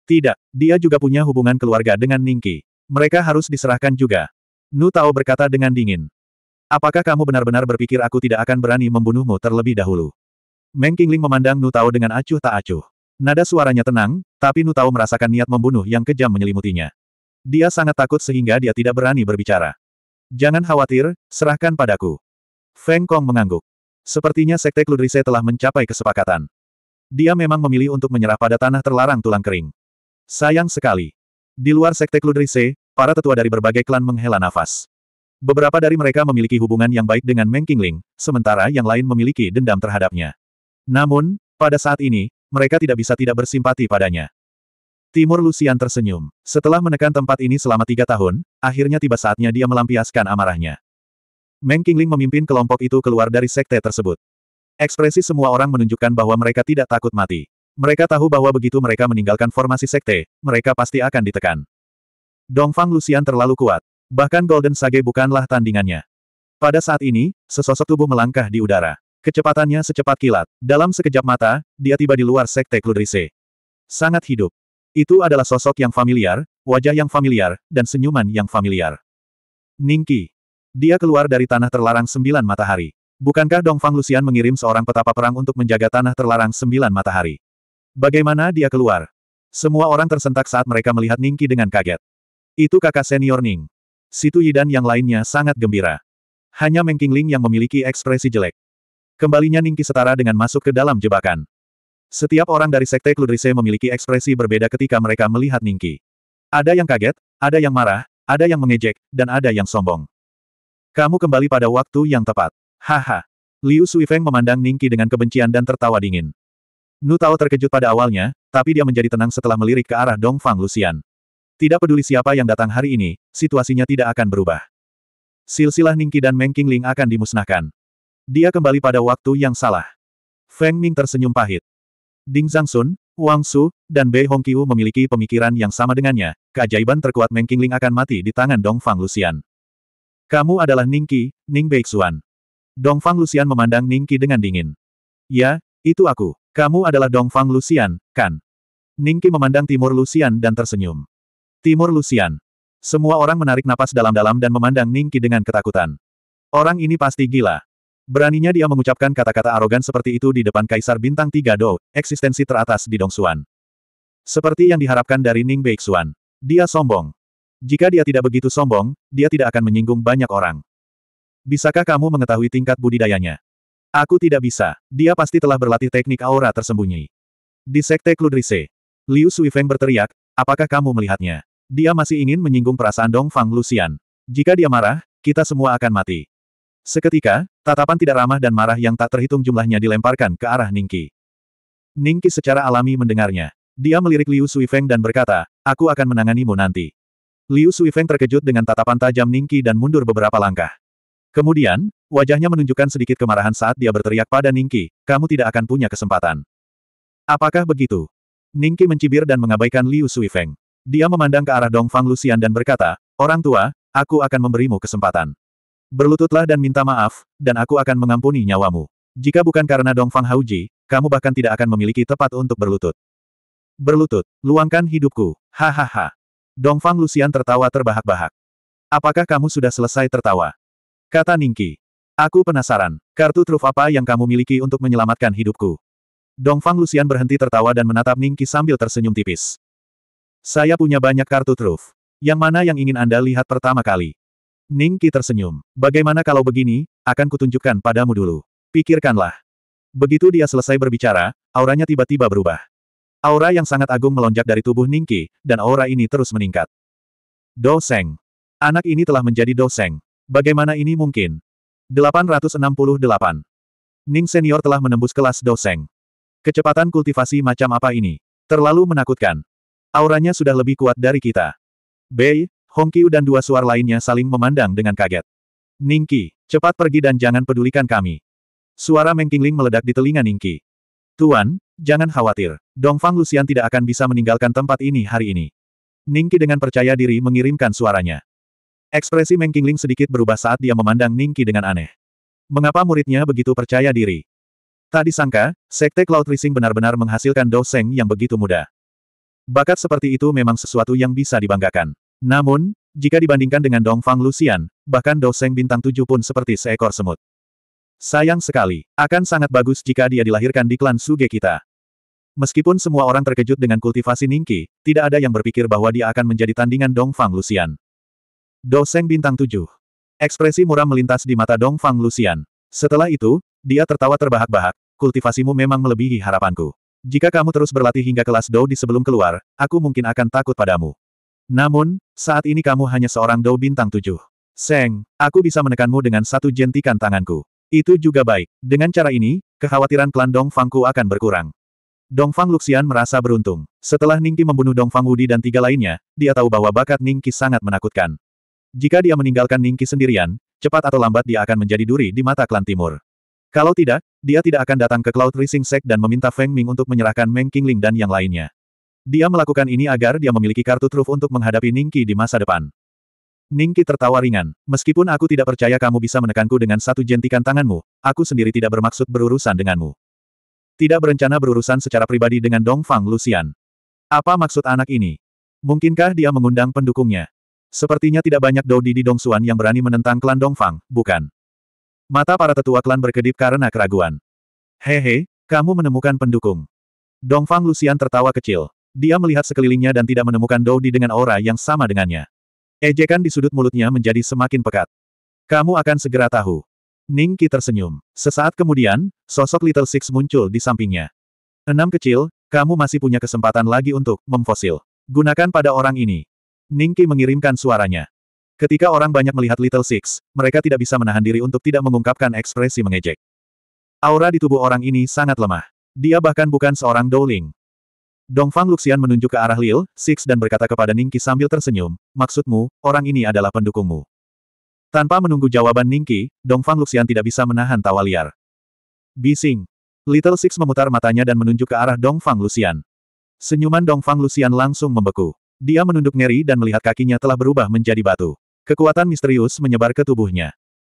Tidak, dia juga punya hubungan keluarga dengan Ningqi. Mereka harus diserahkan juga. Nu Tao berkata dengan dingin. Apakah kamu benar-benar berpikir aku tidak akan berani membunuhmu terlebih dahulu? Meng Qingling memandang Nu Tao dengan acuh tak acuh. Nada suaranya tenang, tapi Nu Tao merasakan niat membunuh yang kejam menyelimutinya. Dia sangat takut sehingga dia tidak berani berbicara. Jangan khawatir, serahkan padaku. Feng Kong mengangguk. Sepertinya Sekte Kludrise telah mencapai kesepakatan. Dia memang memilih untuk menyerah pada tanah terlarang tulang kering. Sayang sekali. Di luar Sekte Kludrise, para tetua dari berbagai klan menghela nafas. Beberapa dari mereka memiliki hubungan yang baik dengan Meng Qingling, sementara yang lain memiliki dendam terhadapnya. Namun, pada saat ini, mereka tidak bisa tidak bersimpati padanya. Timur Lucian tersenyum. Setelah menekan tempat ini selama tiga tahun, akhirnya tiba saatnya dia melampiaskan amarahnya. Meng Qingling memimpin kelompok itu keluar dari sekte tersebut. Ekspresi semua orang menunjukkan bahwa mereka tidak takut mati. Mereka tahu bahwa begitu mereka meninggalkan formasi sekte, mereka pasti akan ditekan. Dongfang Lucian terlalu kuat. Bahkan Golden Sage bukanlah tandingannya. Pada saat ini, sesosok tubuh melangkah di udara. Kecepatannya secepat kilat. Dalam sekejap mata, dia tiba di luar sekte Kludrise. Sangat hidup. Itu adalah sosok yang familiar, wajah yang familiar, dan senyuman yang familiar. Ningki. Dia keluar dari tanah terlarang sembilan matahari. Bukankah Dongfang Lucian mengirim seorang petapa perang untuk menjaga tanah terlarang sembilan matahari? Bagaimana dia keluar? Semua orang tersentak saat mereka melihat Ningki dengan kaget. Itu kakak senior Ning. Situ Yidan yang lainnya sangat gembira. Hanya Meng Ling yang memiliki ekspresi jelek. Kembalinya Ningki setara dengan masuk ke dalam jebakan. Setiap orang dari Sekte Kludrise memiliki ekspresi berbeda ketika mereka melihat Ningki. Ada yang kaget, ada yang marah, ada yang mengejek, dan ada yang sombong. Kamu kembali pada waktu yang tepat. Haha. Liu Suifeng memandang Ningki dengan kebencian dan tertawa dingin. Nu Tao terkejut pada awalnya, tapi dia menjadi tenang setelah melirik ke arah Dongfang Lucian. Tidak peduli siapa yang datang hari ini, situasinya tidak akan berubah. Silsilah Ningki dan Meng Qingling akan dimusnahkan. Dia kembali pada waktu yang salah. Feng Ming tersenyum pahit. Ding Zhangsun, Wang Su, dan Bei Hongqiu memiliki pemikiran yang sama dengannya, keajaiban terkuat Meng Qingling akan mati di tangan Dongfang Lucian. Kamu adalah Ningki, Ning Beixuan. Dongfang Lucian memandang Ningki dengan dingin. Ya, itu aku. Kamu adalah Dongfang Lucian, kan? Ningki memandang Timur Lucian dan tersenyum. Timur Lucian. Semua orang menarik napas dalam-dalam dan memandang Ningki dengan ketakutan. Orang ini pasti gila. Beraninya dia mengucapkan kata-kata arogan seperti itu di depan Kaisar Bintang Tiga Do, eksistensi teratas di Dongsuan. Seperti yang diharapkan dari Ning Beixuan. Dia sombong. Jika dia tidak begitu sombong, dia tidak akan menyinggung banyak orang. Bisakah kamu mengetahui tingkat budidayanya? Aku tidak bisa. Dia pasti telah berlatih teknik aura tersembunyi. Di Sekte Kludrise. Liu Suifeng berteriak, apakah kamu melihatnya? Dia masih ingin menyinggung perasaan Dong Fang Lucian. Jika dia marah, kita semua akan mati. Seketika, tatapan tidak ramah dan marah yang tak terhitung jumlahnya dilemparkan ke arah Ningki. Ningki secara alami mendengarnya. Dia melirik Liu Suifeng dan berkata, aku akan menanganimu nanti. Liu Suifeng terkejut dengan tatapan tajam Ningki dan mundur beberapa langkah. Kemudian, wajahnya menunjukkan sedikit kemarahan saat dia berteriak pada Ningki, kamu tidak akan punya kesempatan. Apakah begitu? Ningki mencibir dan mengabaikan Liu Suifeng. Dia memandang ke arah Dongfang Lucian dan berkata, Orang tua, aku akan memberimu kesempatan. Berlututlah dan minta maaf, dan aku akan mengampuni nyawamu. Jika bukan karena Dongfang Hauji, kamu bahkan tidak akan memiliki tempat untuk berlutut. Berlutut, luangkan hidupku, hahaha. Dongfang Lucian tertawa terbahak-bahak. Apakah kamu sudah selesai tertawa? Kata Ningki. Aku penasaran, kartu truf apa yang kamu miliki untuk menyelamatkan hidupku? Dongfang Lucian berhenti tertawa dan menatap Ningki sambil tersenyum tipis. Saya punya banyak kartu truf. Yang mana yang ingin Anda lihat pertama kali? Ningki tersenyum. Bagaimana kalau begini, akan kutunjukkan padamu dulu. Pikirkanlah. Begitu dia selesai berbicara, auranya tiba-tiba berubah. Aura yang sangat agung melonjak dari tubuh Ningki, dan aura ini terus meningkat. Doseng, Anak ini telah menjadi doseng. Bagaimana ini mungkin? 868. Ning Senior telah menembus kelas doseng. Kecepatan kultivasi macam apa ini? Terlalu menakutkan. Auranya sudah lebih kuat dari kita. Bei, Hongqiu dan dua suar lainnya saling memandang dengan kaget. Ningki, cepat pergi dan jangan pedulikan kami. Suara Meng meledak di telinga Ningki. Tuan, jangan khawatir. Dongfang Lucian tidak akan bisa meninggalkan tempat ini hari ini. Ningki dengan percaya diri mengirimkan suaranya. Ekspresi Meng Qingling sedikit berubah saat dia memandang Ningki dengan aneh. Mengapa muridnya begitu percaya diri? Tak disangka, Sekte Cloud Rising benar-benar menghasilkan doseng yang begitu muda. Bakat seperti itu memang sesuatu yang bisa dibanggakan. Namun, jika dibandingkan dengan Dongfang Lucian, bahkan doseng bintang tujuh pun seperti seekor semut. Sayang sekali, akan sangat bagus jika dia dilahirkan di klan Suge kita. Meskipun semua orang terkejut dengan kultivasi Ningki, tidak ada yang berpikir bahwa dia akan menjadi tandingan Dong Fang Lucian. Doseng bintang 7. Ekspresi muram melintas di mata Dong Fang Lucian. Setelah itu, dia tertawa terbahak-bahak, kultivasimu memang melebihi harapanku. Jika kamu terus berlatih hingga kelas Dou di sebelum keluar, aku mungkin akan takut padamu. Namun, saat ini kamu hanya seorang Dou bintang tujuh. Seng, aku bisa menekanmu dengan satu jentikan tanganku. Itu juga baik. Dengan cara ini, kekhawatiran klan Dongfangku akan berkurang. Dongfang Luxian merasa beruntung. Setelah Ningki membunuh Dongfang Wudi dan tiga lainnya, dia tahu bahwa bakat Ningki sangat menakutkan. Jika dia meninggalkan Ningki sendirian, cepat atau lambat dia akan menjadi duri di mata klan timur. Kalau tidak, dia tidak akan datang ke Cloud Rising Sect dan meminta Feng Ming untuk menyerahkan Meng Qingling dan yang lainnya. Dia melakukan ini agar dia memiliki kartu truf untuk menghadapi Ningki di masa depan. Ningki tertawa ringan. Meskipun aku tidak percaya kamu bisa menekanku dengan satu jentikan tanganmu, aku sendiri tidak bermaksud berurusan denganmu. Tidak berencana berurusan secara pribadi dengan Dongfang Lucian. Apa maksud anak ini? Mungkinkah dia mengundang pendukungnya? Sepertinya tidak banyak Dodi di Dongsuan yang berani menentang klan Dongfang, bukan? Mata para tetua klan berkedip karena keraguan. Hehe, kamu menemukan pendukung. Dongfang Lucian tertawa kecil. Dia melihat sekelilingnya dan tidak menemukan Dodi dengan aura yang sama dengannya. Ejekan di sudut mulutnya menjadi semakin pekat. Kamu akan segera tahu. Ning Qi tersenyum. Sesaat kemudian, sosok Little Six muncul di sampingnya. Enam kecil, kamu masih punya kesempatan lagi untuk memfosil. Gunakan pada orang ini. Ning Qi mengirimkan suaranya. Ketika orang banyak melihat Little Six, mereka tidak bisa menahan diri untuk tidak mengungkapkan ekspresi mengejek. Aura di tubuh orang ini sangat lemah. Dia bahkan bukan seorang Dowling. Dongfang Luxian menunjuk ke arah Lil, Six dan berkata kepada Ningki sambil tersenyum, maksudmu, orang ini adalah pendukungmu. Tanpa menunggu jawaban Ningki, Dongfang Luxian tidak bisa menahan tawa liar. Bising. Little Six memutar matanya dan menunjuk ke arah Dongfang Luxian. Senyuman Dongfang Luxian langsung membeku. Dia menunduk ngeri dan melihat kakinya telah berubah menjadi batu. Kekuatan misterius menyebar ke tubuhnya.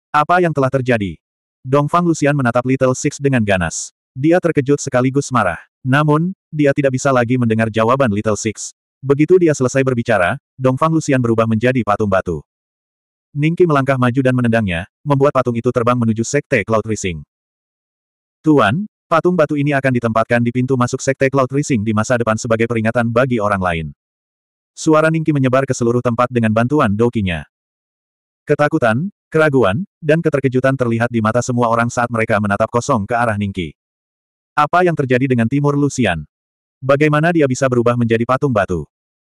Apa yang telah terjadi? Dongfang Luxian menatap Little Six dengan ganas. Dia terkejut sekaligus marah. Namun, dia tidak bisa lagi mendengar jawaban Little Six. Begitu dia selesai berbicara, Dongfang Lucian berubah menjadi patung batu. Ningki melangkah maju dan menendangnya, membuat patung itu terbang menuju Sekte Cloud Rising. Tuan, patung batu ini akan ditempatkan di pintu masuk Sekte Cloud Rising di masa depan sebagai peringatan bagi orang lain. Suara Ningki menyebar ke seluruh tempat dengan bantuan dokinya. Ketakutan, keraguan, dan keterkejutan terlihat di mata semua orang saat mereka menatap kosong ke arah Ningki. Apa yang terjadi dengan Timur Lucian? Bagaimana dia bisa berubah menjadi patung batu?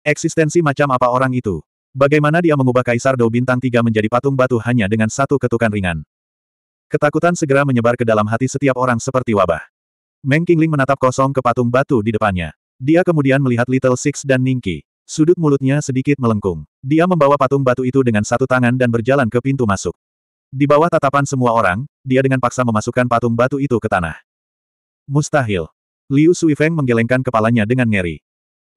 Eksistensi macam apa orang itu? Bagaimana dia mengubah Kaisar Dou Bintang 3 menjadi patung batu hanya dengan satu ketukan ringan? Ketakutan segera menyebar ke dalam hati setiap orang seperti wabah. Meng Qingling menatap kosong ke patung batu di depannya. Dia kemudian melihat Little Six dan Ningki. Sudut mulutnya sedikit melengkung. Dia membawa patung batu itu dengan satu tangan dan berjalan ke pintu masuk. Di bawah tatapan semua orang, dia dengan paksa memasukkan patung batu itu ke tanah. Mustahil. Liu Suifeng menggelengkan kepalanya dengan ngeri.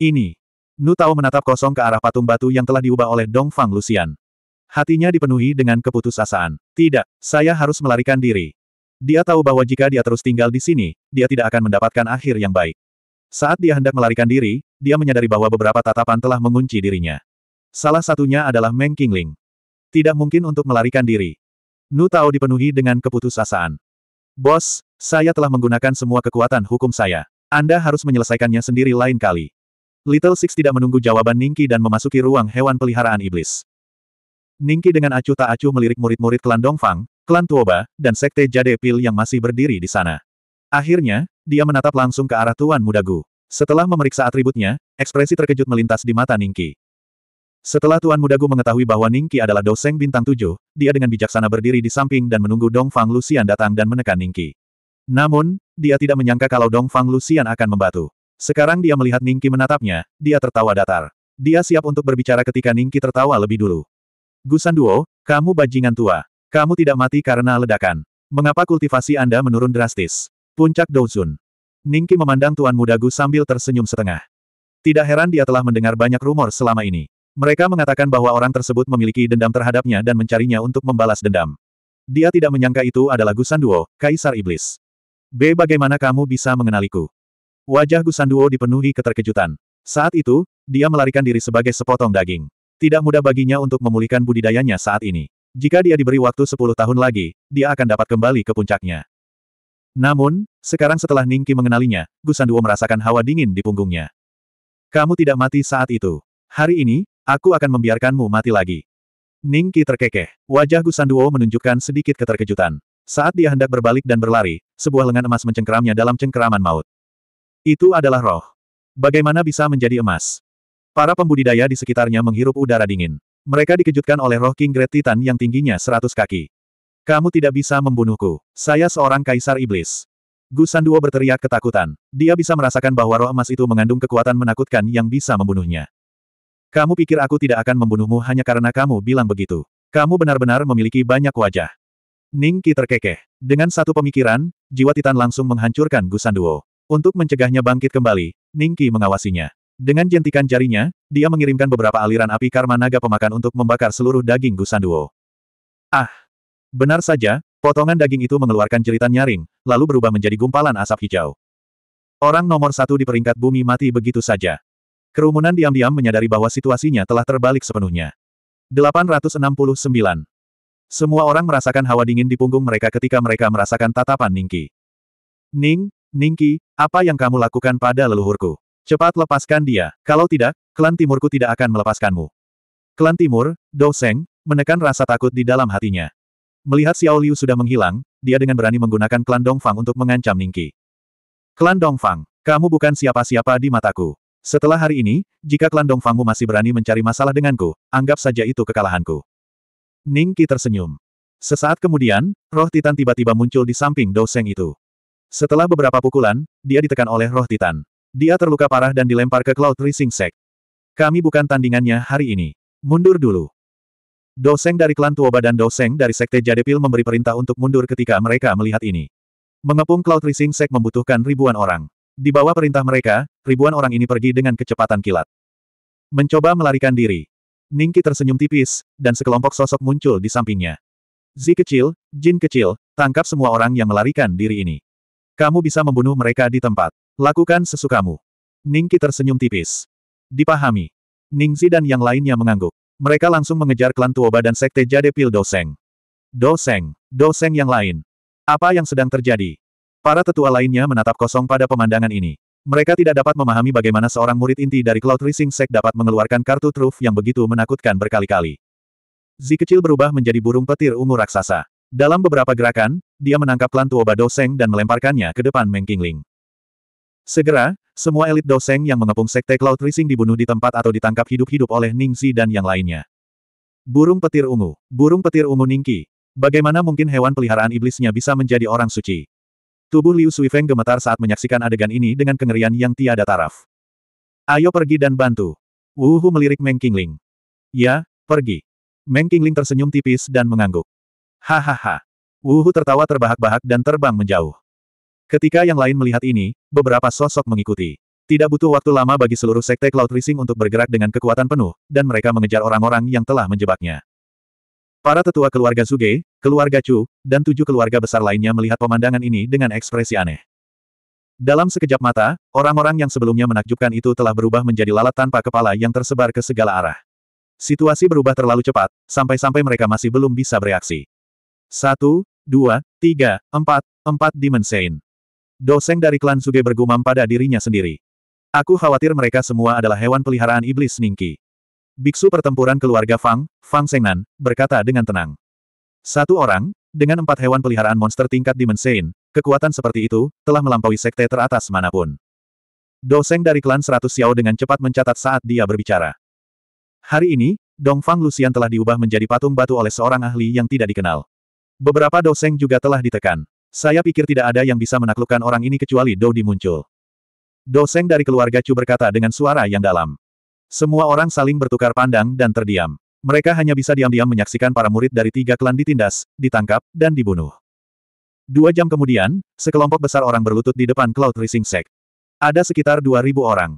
Ini. Nu Tao menatap kosong ke arah patung batu yang telah diubah oleh Dong Fang Lucian. Hatinya dipenuhi dengan keputusasaan. Tidak, saya harus melarikan diri. Dia tahu bahwa jika dia terus tinggal di sini, dia tidak akan mendapatkan akhir yang baik. Saat dia hendak melarikan diri, dia menyadari bahwa beberapa tatapan telah mengunci dirinya. Salah satunya adalah Meng Qingling. Tidak mungkin untuk melarikan diri. Nu Tao dipenuhi dengan keputusasaan. Bos, saya telah menggunakan semua kekuatan hukum saya. Anda harus menyelesaikannya sendiri lain kali. Little Six tidak menunggu jawaban Ningki dan memasuki ruang hewan peliharaan iblis. Ningki dengan acuh tak acuh melirik murid-murid klan Dongfang, klan Tuoba, dan sekte Jade Pil yang masih berdiri di sana. Akhirnya, dia menatap langsung ke arah Tuan Mudagu. Setelah memeriksa atributnya, ekspresi terkejut melintas di mata Ningki. Setelah Tuan Mudagu mengetahui bahwa Ning Qi adalah dosen bintang tujuh, dia dengan bijaksana berdiri di samping dan menunggu Dong Fang Lucian datang dan menekan Ning Qi. Namun, dia tidak menyangka kalau Dong Fang Lucian akan membatu. Sekarang dia melihat Ning Qi menatapnya, dia tertawa datar. Dia siap untuk berbicara ketika Ning Qi tertawa lebih dulu. Gusan Duo, kamu bajingan tua. Kamu tidak mati karena ledakan. Mengapa kultivasi Anda menurun drastis? Puncak Douzun. Ningki memandang Tuan Mudagu sambil tersenyum setengah. Tidak heran dia telah mendengar banyak rumor selama ini. Mereka mengatakan bahwa orang tersebut memiliki dendam terhadapnya dan mencarinya untuk membalas dendam. Dia tidak menyangka itu adalah Gusanduo, Kaisar Iblis. B. Bagaimana kamu bisa mengenaliku? Wajah Gusanduo dipenuhi keterkejutan. Saat itu, dia melarikan diri sebagai sepotong daging. Tidak mudah baginya untuk memulihkan budidayanya saat ini. Jika dia diberi waktu 10 tahun lagi, dia akan dapat kembali ke puncaknya. Namun, sekarang setelah Ningki mengenalinya, Gusanduo merasakan hawa dingin di punggungnya. Kamu tidak mati saat itu. Hari ini, Aku akan membiarkanmu mati lagi. Ning Qi terkekeh. Wajah Gusanduo menunjukkan sedikit keterkejutan. Saat dia hendak berbalik dan berlari, sebuah lengan emas mencengkeramnya dalam cengkeraman maut. Itu adalah roh. Bagaimana bisa menjadi emas? Para pembudidaya di sekitarnya menghirup udara dingin. Mereka dikejutkan oleh roh King Great Titan yang tingginya seratus kaki. Kamu tidak bisa membunuhku. Saya seorang kaisar iblis. Gusanduo berteriak ketakutan. Dia bisa merasakan bahwa roh emas itu mengandung kekuatan menakutkan yang bisa membunuhnya. Kamu pikir aku tidak akan membunuhmu hanya karena kamu bilang begitu. Kamu benar-benar memiliki banyak wajah. Ning Qi terkekeh. Dengan satu pemikiran, jiwa Titan langsung menghancurkan Gusanduo. Untuk mencegahnya bangkit kembali, Ning Qi mengawasinya. Dengan jentikan jarinya, dia mengirimkan beberapa aliran api karma naga pemakan untuk membakar seluruh daging Gusanduo. Ah! Benar saja, potongan daging itu mengeluarkan jeritan nyaring, lalu berubah menjadi gumpalan asap hijau. Orang nomor satu di peringkat bumi mati begitu saja. Kerumunan diam-diam menyadari bahwa situasinya telah terbalik sepenuhnya. 869. Semua orang merasakan hawa dingin di punggung mereka ketika mereka merasakan tatapan Ningki. Ning, Ningki, apa yang kamu lakukan pada leluhurku? Cepat lepaskan dia, kalau tidak, klan timurku tidak akan melepaskanmu. Klan timur, Seng, menekan rasa takut di dalam hatinya. Melihat Xiao Liu sudah menghilang, dia dengan berani menggunakan klan Dongfang untuk mengancam Ningki. Klan Dongfang, kamu bukan siapa-siapa di mataku. Setelah hari ini, jika klan Dongfangmu masih berani mencari masalah denganku, anggap saja itu kekalahanku. Ning Qi tersenyum. Sesaat kemudian, roh Titan tiba-tiba muncul di samping Doseng itu. Setelah beberapa pukulan, dia ditekan oleh roh Titan. Dia terluka parah dan dilempar ke Cloud Rising Sect. Kami bukan tandingannya hari ini. Mundur dulu. Doseng dari klan Tuoba dan Doseng dari Sekte Jade Jadepil memberi perintah untuk mundur ketika mereka melihat ini. Mengepung Cloud Rising Sect membutuhkan ribuan orang. Di bawah perintah mereka, ribuan orang ini pergi dengan kecepatan kilat. Mencoba melarikan diri. Ningki tersenyum tipis, dan sekelompok sosok muncul di sampingnya. Zi kecil, Jin kecil, tangkap semua orang yang melarikan diri ini. Kamu bisa membunuh mereka di tempat. Lakukan sesukamu. Ningki tersenyum tipis. Dipahami. Ningzi dan yang lainnya mengangguk. Mereka langsung mengejar klan Tuoba dan sekte Jade Pil Doseng. Doseng, Doseng yang lain. Apa yang sedang terjadi? Para tetua lainnya menatap kosong pada pemandangan ini. Mereka tidak dapat memahami bagaimana seorang murid inti dari Cloud Rising Sect dapat mengeluarkan kartu truf yang begitu menakutkan berkali-kali. Zi kecil berubah menjadi burung petir ungu raksasa. Dalam beberapa gerakan, dia menangkap klan Tuoba Doseng dan melemparkannya ke depan Meng Qingling. Segera, semua elit Doseng yang mengepung Sekte Cloud Rising dibunuh di tempat atau ditangkap hidup-hidup oleh Zi dan yang lainnya. Burung petir ungu, burung petir ungu Ningqi. Bagaimana mungkin hewan peliharaan iblisnya bisa menjadi orang suci? Tubuh Liu Suifeng gemetar saat menyaksikan adegan ini dengan kengerian yang tiada taraf. Ayo pergi dan bantu. Wuhu melirik Meng Qingling. Ya, pergi. Meng Qingling tersenyum tipis dan mengangguk. Hahaha. Wuhu tertawa terbahak-bahak dan terbang menjauh. Ketika yang lain melihat ini, beberapa sosok mengikuti. Tidak butuh waktu lama bagi seluruh sekte Cloud Rising untuk bergerak dengan kekuatan penuh, dan mereka mengejar orang-orang yang telah menjebaknya. Para tetua keluarga Zuge, keluarga Chu, dan tujuh keluarga besar lainnya melihat pemandangan ini dengan ekspresi aneh. Dalam sekejap mata, orang-orang yang sebelumnya menakjubkan itu telah berubah menjadi lalat tanpa kepala yang tersebar ke segala arah. Situasi berubah terlalu cepat, sampai-sampai mereka masih belum bisa bereaksi. Satu, dua, tiga, empat, empat dimensain. Doseng dari klan Suge bergumam pada dirinya sendiri. Aku khawatir mereka semua adalah hewan peliharaan iblis Ningki. Biksu pertempuran keluarga Fang, Fang Sengnan, berkata dengan tenang. Satu orang, dengan empat hewan peliharaan monster tingkat Mensein, kekuatan seperti itu, telah melampaui sekte teratas manapun. Doseng dari klan Seratus Xiao dengan cepat mencatat saat dia berbicara. Hari ini, Dong Fang Lucian telah diubah menjadi patung batu oleh seorang ahli yang tidak dikenal. Beberapa doseng juga telah ditekan. Saya pikir tidak ada yang bisa menaklukkan orang ini kecuali Dou di muncul. Doseng dari keluarga Chu berkata dengan suara yang dalam. Semua orang saling bertukar pandang dan terdiam. Mereka hanya bisa diam-diam menyaksikan para murid dari tiga klan ditindas, ditangkap, dan dibunuh. Dua jam kemudian, sekelompok besar orang berlutut di depan Cloud Rising Sect. Ada sekitar 2.000 orang.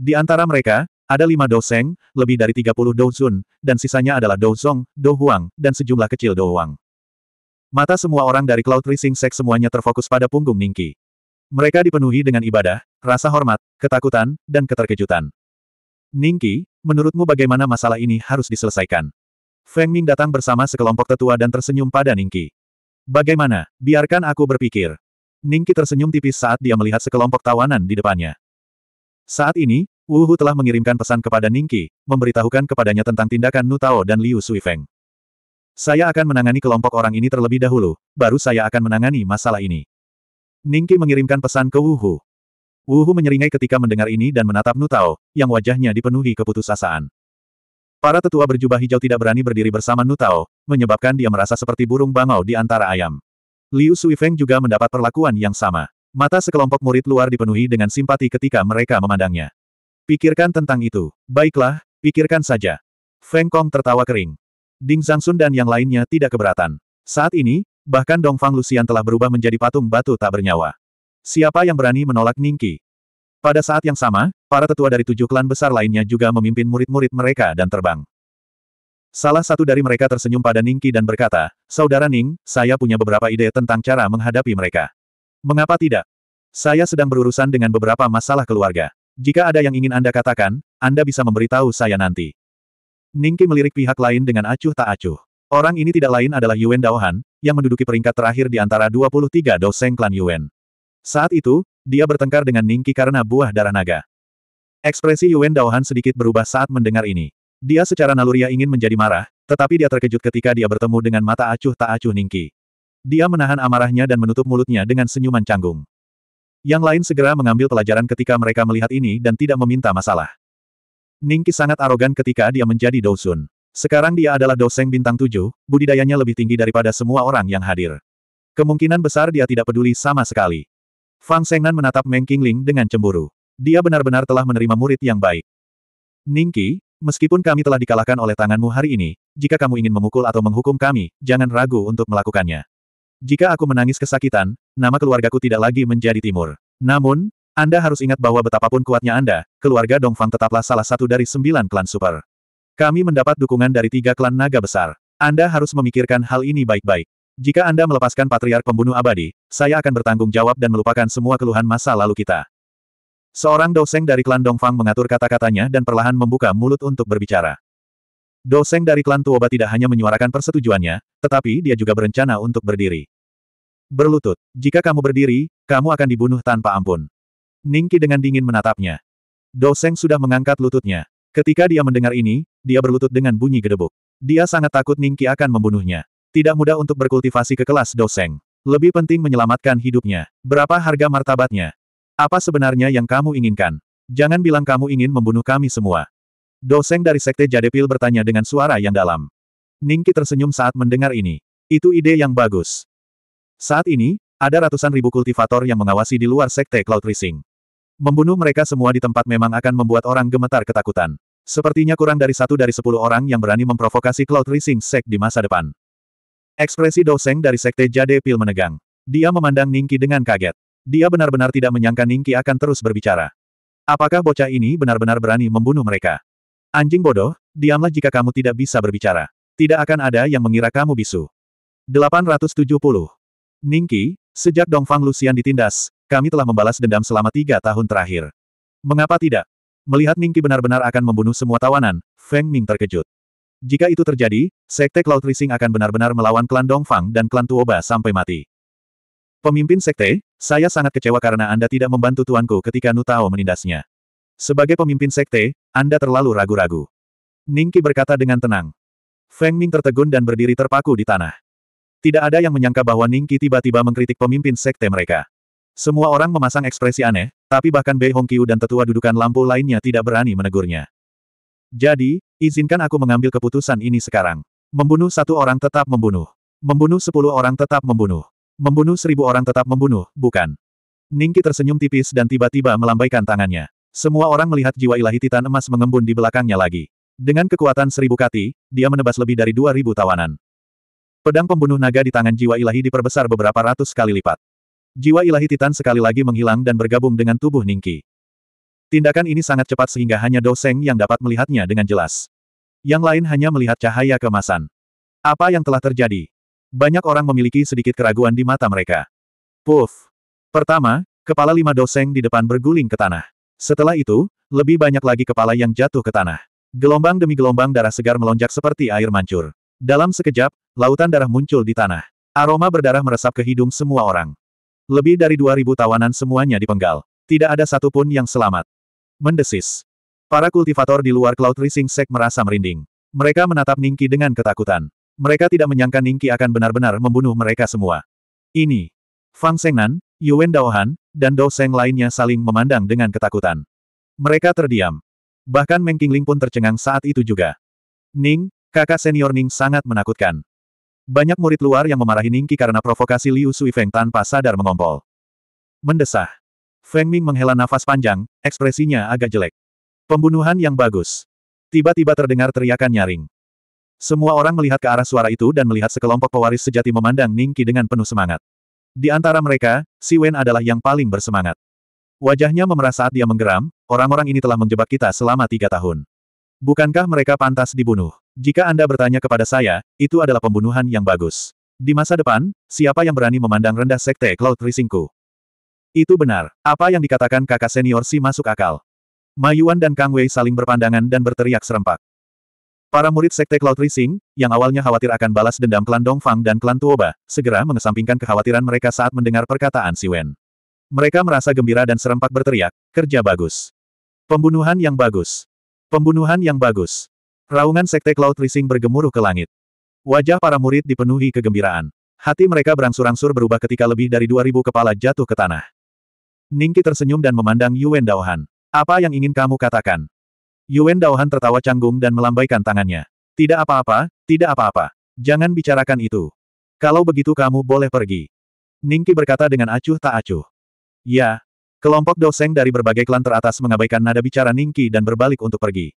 Di antara mereka, ada lima Douseng, lebih dari 30 Douzun, dan sisanya adalah Douzong, Douhuang, dan sejumlah kecil Douhuang. Mata semua orang dari Cloud Rising Sect semuanya terfokus pada punggung Ningki. Mereka dipenuhi dengan ibadah, rasa hormat, ketakutan, dan keterkejutan. Ningki, menurutmu bagaimana masalah ini harus diselesaikan? Feng Ming datang bersama sekelompok tetua dan tersenyum pada Ningki. Bagaimana, biarkan aku berpikir. Ningki tersenyum tipis saat dia melihat sekelompok tawanan di depannya. Saat ini, Wu Hu telah mengirimkan pesan kepada Ningki, memberitahukan kepadanya tentang tindakan Nu Tao dan Liu Suifeng. Saya akan menangani kelompok orang ini terlebih dahulu, baru saya akan menangani masalah ini. Ningki mengirimkan pesan ke Wu Hu. Wuhu menyeringai ketika mendengar ini dan menatap Nutao, yang wajahnya dipenuhi keputusasaan. Para tetua berjubah hijau tidak berani berdiri bersama Nutao, menyebabkan dia merasa seperti burung bangau di antara ayam. Liu Suifeng juga mendapat perlakuan yang sama. Mata sekelompok murid luar dipenuhi dengan simpati ketika mereka memandangnya. Pikirkan tentang itu. Baiklah, pikirkan saja. Feng Kong tertawa kering. Ding Zhangsun dan yang lainnya tidak keberatan. Saat ini, bahkan Dongfang Lucian telah berubah menjadi patung batu tak bernyawa. Siapa yang berani menolak Ningki? Pada saat yang sama, para tetua dari tujuh klan besar lainnya juga memimpin murid-murid mereka dan terbang. Salah satu dari mereka tersenyum pada Ningki dan berkata, Saudara Ning, saya punya beberapa ide tentang cara menghadapi mereka. Mengapa tidak? Saya sedang berurusan dengan beberapa masalah keluarga. Jika ada yang ingin Anda katakan, Anda bisa memberitahu saya nanti. Ningki melirik pihak lain dengan acuh tak acuh. Orang ini tidak lain adalah Yuan Daohan, yang menduduki peringkat terakhir di antara 23 doseng klan Yuan. Saat itu, dia bertengkar dengan Ningki karena buah darah naga. Ekspresi Yuan Daohan sedikit berubah saat mendengar ini. Dia secara naluriah ingin menjadi marah, tetapi dia terkejut ketika dia bertemu dengan mata acuh tak acuh Ningki. Dia menahan amarahnya dan menutup mulutnya dengan senyuman canggung. Yang lain segera mengambil pelajaran ketika mereka melihat ini dan tidak meminta masalah. Ningki sangat arogan ketika dia menjadi Dousun. Sekarang dia adalah doseng bintang tujuh, budidayanya lebih tinggi daripada semua orang yang hadir. Kemungkinan besar dia tidak peduli sama sekali. Fang Sengnan menatap Meng Qingling dengan cemburu. Dia benar-benar telah menerima murid yang baik. Ningki, meskipun kami telah dikalahkan oleh tanganmu hari ini, jika kamu ingin memukul atau menghukum kami, jangan ragu untuk melakukannya. Jika aku menangis kesakitan, nama keluargaku tidak lagi menjadi timur. Namun, Anda harus ingat bahwa betapapun kuatnya Anda, keluarga Dongfang tetaplah salah satu dari sembilan klan super. Kami mendapat dukungan dari tiga klan naga besar. Anda harus memikirkan hal ini baik-baik. Jika Anda melepaskan patriark pembunuh abadi, saya akan bertanggung jawab dan melupakan semua keluhan masa lalu kita. Seorang doseng dari klan Dongfang mengatur kata-katanya dan perlahan membuka mulut untuk berbicara. Doseng dari klan Tuoba tidak hanya menyuarakan persetujuannya, tetapi dia juga berencana untuk berdiri. Berlutut, jika kamu berdiri, kamu akan dibunuh tanpa ampun. Ningki dengan dingin menatapnya. Doseng sudah mengangkat lututnya. Ketika dia mendengar ini, dia berlutut dengan bunyi gedebuk. Dia sangat takut Ningki akan membunuhnya. Tidak mudah untuk berkultivasi ke kelas doseng. Lebih penting menyelamatkan hidupnya. Berapa harga martabatnya? Apa sebenarnya yang kamu inginkan? Jangan bilang kamu ingin membunuh kami semua. Doseng dari Sekte Jadepil bertanya dengan suara yang dalam. Ningki tersenyum saat mendengar ini. Itu ide yang bagus. Saat ini, ada ratusan ribu kultivator yang mengawasi di luar Sekte Cloud Rising. Membunuh mereka semua di tempat memang akan membuat orang gemetar ketakutan. Sepertinya kurang dari satu dari sepuluh orang yang berani memprovokasi Cloud Rising Sek di masa depan. Ekspresi Doseng dari Sekte Jade Pil menegang. Dia memandang Ningki dengan kaget. Dia benar-benar tidak menyangka Ningki akan terus berbicara. Apakah bocah ini benar-benar berani membunuh mereka? Anjing bodoh, diamlah jika kamu tidak bisa berbicara. Tidak akan ada yang mengira kamu bisu. 870. Ningki, sejak Dongfang Lucian ditindas, kami telah membalas dendam selama tiga tahun terakhir. Mengapa tidak? Melihat Ningki benar-benar akan membunuh semua tawanan, Feng Ming terkejut. Jika itu terjadi, Sekte Cloud Rising akan benar-benar melawan klan Dongfang dan klan Tuoba sampai mati. Pemimpin Sekte, saya sangat kecewa karena Anda tidak membantu tuanku ketika Nutao menindasnya. Sebagai pemimpin Sekte, Anda terlalu ragu-ragu. Ningki berkata dengan tenang. Feng Ming tertegun dan berdiri terpaku di tanah. Tidak ada yang menyangka bahwa Ningki tiba-tiba mengkritik pemimpin Sekte mereka. Semua orang memasang ekspresi aneh, tapi bahkan Bei Hongqiu dan tetua dudukan lampu lainnya tidak berani menegurnya. Jadi, izinkan aku mengambil keputusan ini sekarang. Membunuh satu orang tetap membunuh. Membunuh sepuluh orang tetap membunuh. Membunuh seribu orang tetap membunuh, bukan. Ningki tersenyum tipis dan tiba-tiba melambaikan tangannya. Semua orang melihat jiwa ilahi Titan emas mengembun di belakangnya lagi. Dengan kekuatan seribu kati, dia menebas lebih dari dua ribu tawanan. Pedang pembunuh naga di tangan jiwa ilahi diperbesar beberapa ratus kali lipat. Jiwa ilahi Titan sekali lagi menghilang dan bergabung dengan tubuh Ningki. Tindakan ini sangat cepat sehingga hanya Doseng yang dapat melihatnya dengan jelas. Yang lain hanya melihat cahaya kemasan. Apa yang telah terjadi? Banyak orang memiliki sedikit keraguan di mata mereka. Puff. Pertama, kepala lima Doseng di depan berguling ke tanah. Setelah itu, lebih banyak lagi kepala yang jatuh ke tanah. Gelombang demi gelombang darah segar melonjak seperti air mancur. Dalam sekejap, lautan darah muncul di tanah. Aroma berdarah meresap ke hidung semua orang. Lebih dari 2.000 tawanan semuanya dipenggal. Tidak ada satupun yang selamat mendesis. Para kultivator di luar Cloud Rising Sek merasa merinding. Mereka menatap Ningki dengan ketakutan. Mereka tidak menyangka Ningki akan benar-benar membunuh mereka semua. Ini. Fang Sengnan, Yuen Daohan, dan Dou Seng lainnya saling memandang dengan ketakutan. Mereka terdiam. Bahkan Meng Qingling pun tercengang saat itu juga. Ning, kakak senior Ning sangat menakutkan. Banyak murid luar yang memarahi Ningki karena provokasi Liu Suifeng tanpa sadar mengompol. Mendesah. Feng Ming menghela nafas panjang, ekspresinya agak jelek. Pembunuhan yang bagus. Tiba-tiba terdengar teriakan nyaring. Semua orang melihat ke arah suara itu dan melihat sekelompok pewaris sejati memandang Ning Qi dengan penuh semangat. Di antara mereka, Si Wen adalah yang paling bersemangat. Wajahnya memerah saat dia menggeram, orang-orang ini telah menjebak kita selama tiga tahun. Bukankah mereka pantas dibunuh? Jika Anda bertanya kepada saya, itu adalah pembunuhan yang bagus. Di masa depan, siapa yang berani memandang rendah Sekte Cloud Risingku? Itu benar. Apa yang dikatakan kakak senior si masuk akal. Mayuan dan Kang Wei saling berpandangan dan berteriak serempak. Para murid Sekte Cloud Rising, yang awalnya khawatir akan balas dendam klan Dongfang dan klan Tuoba, segera mengesampingkan kekhawatiran mereka saat mendengar perkataan Si Wen. Mereka merasa gembira dan serempak berteriak, kerja bagus. Pembunuhan yang bagus. Pembunuhan yang bagus. Raungan Sekte Cloud Rising bergemuruh ke langit. Wajah para murid dipenuhi kegembiraan. Hati mereka berangsur-angsur berubah ketika lebih dari 2000 kepala jatuh ke tanah. Ningki tersenyum dan memandang Yuen Daohan. Apa yang ingin kamu katakan? Yuen Daohan tertawa canggung dan melambaikan tangannya. Tidak apa-apa, tidak apa-apa. Jangan bicarakan itu. Kalau begitu kamu boleh pergi. Ningki berkata dengan acuh tak acuh. Ya. Kelompok doseng dari berbagai klan teratas mengabaikan nada bicara Ningki dan berbalik untuk pergi.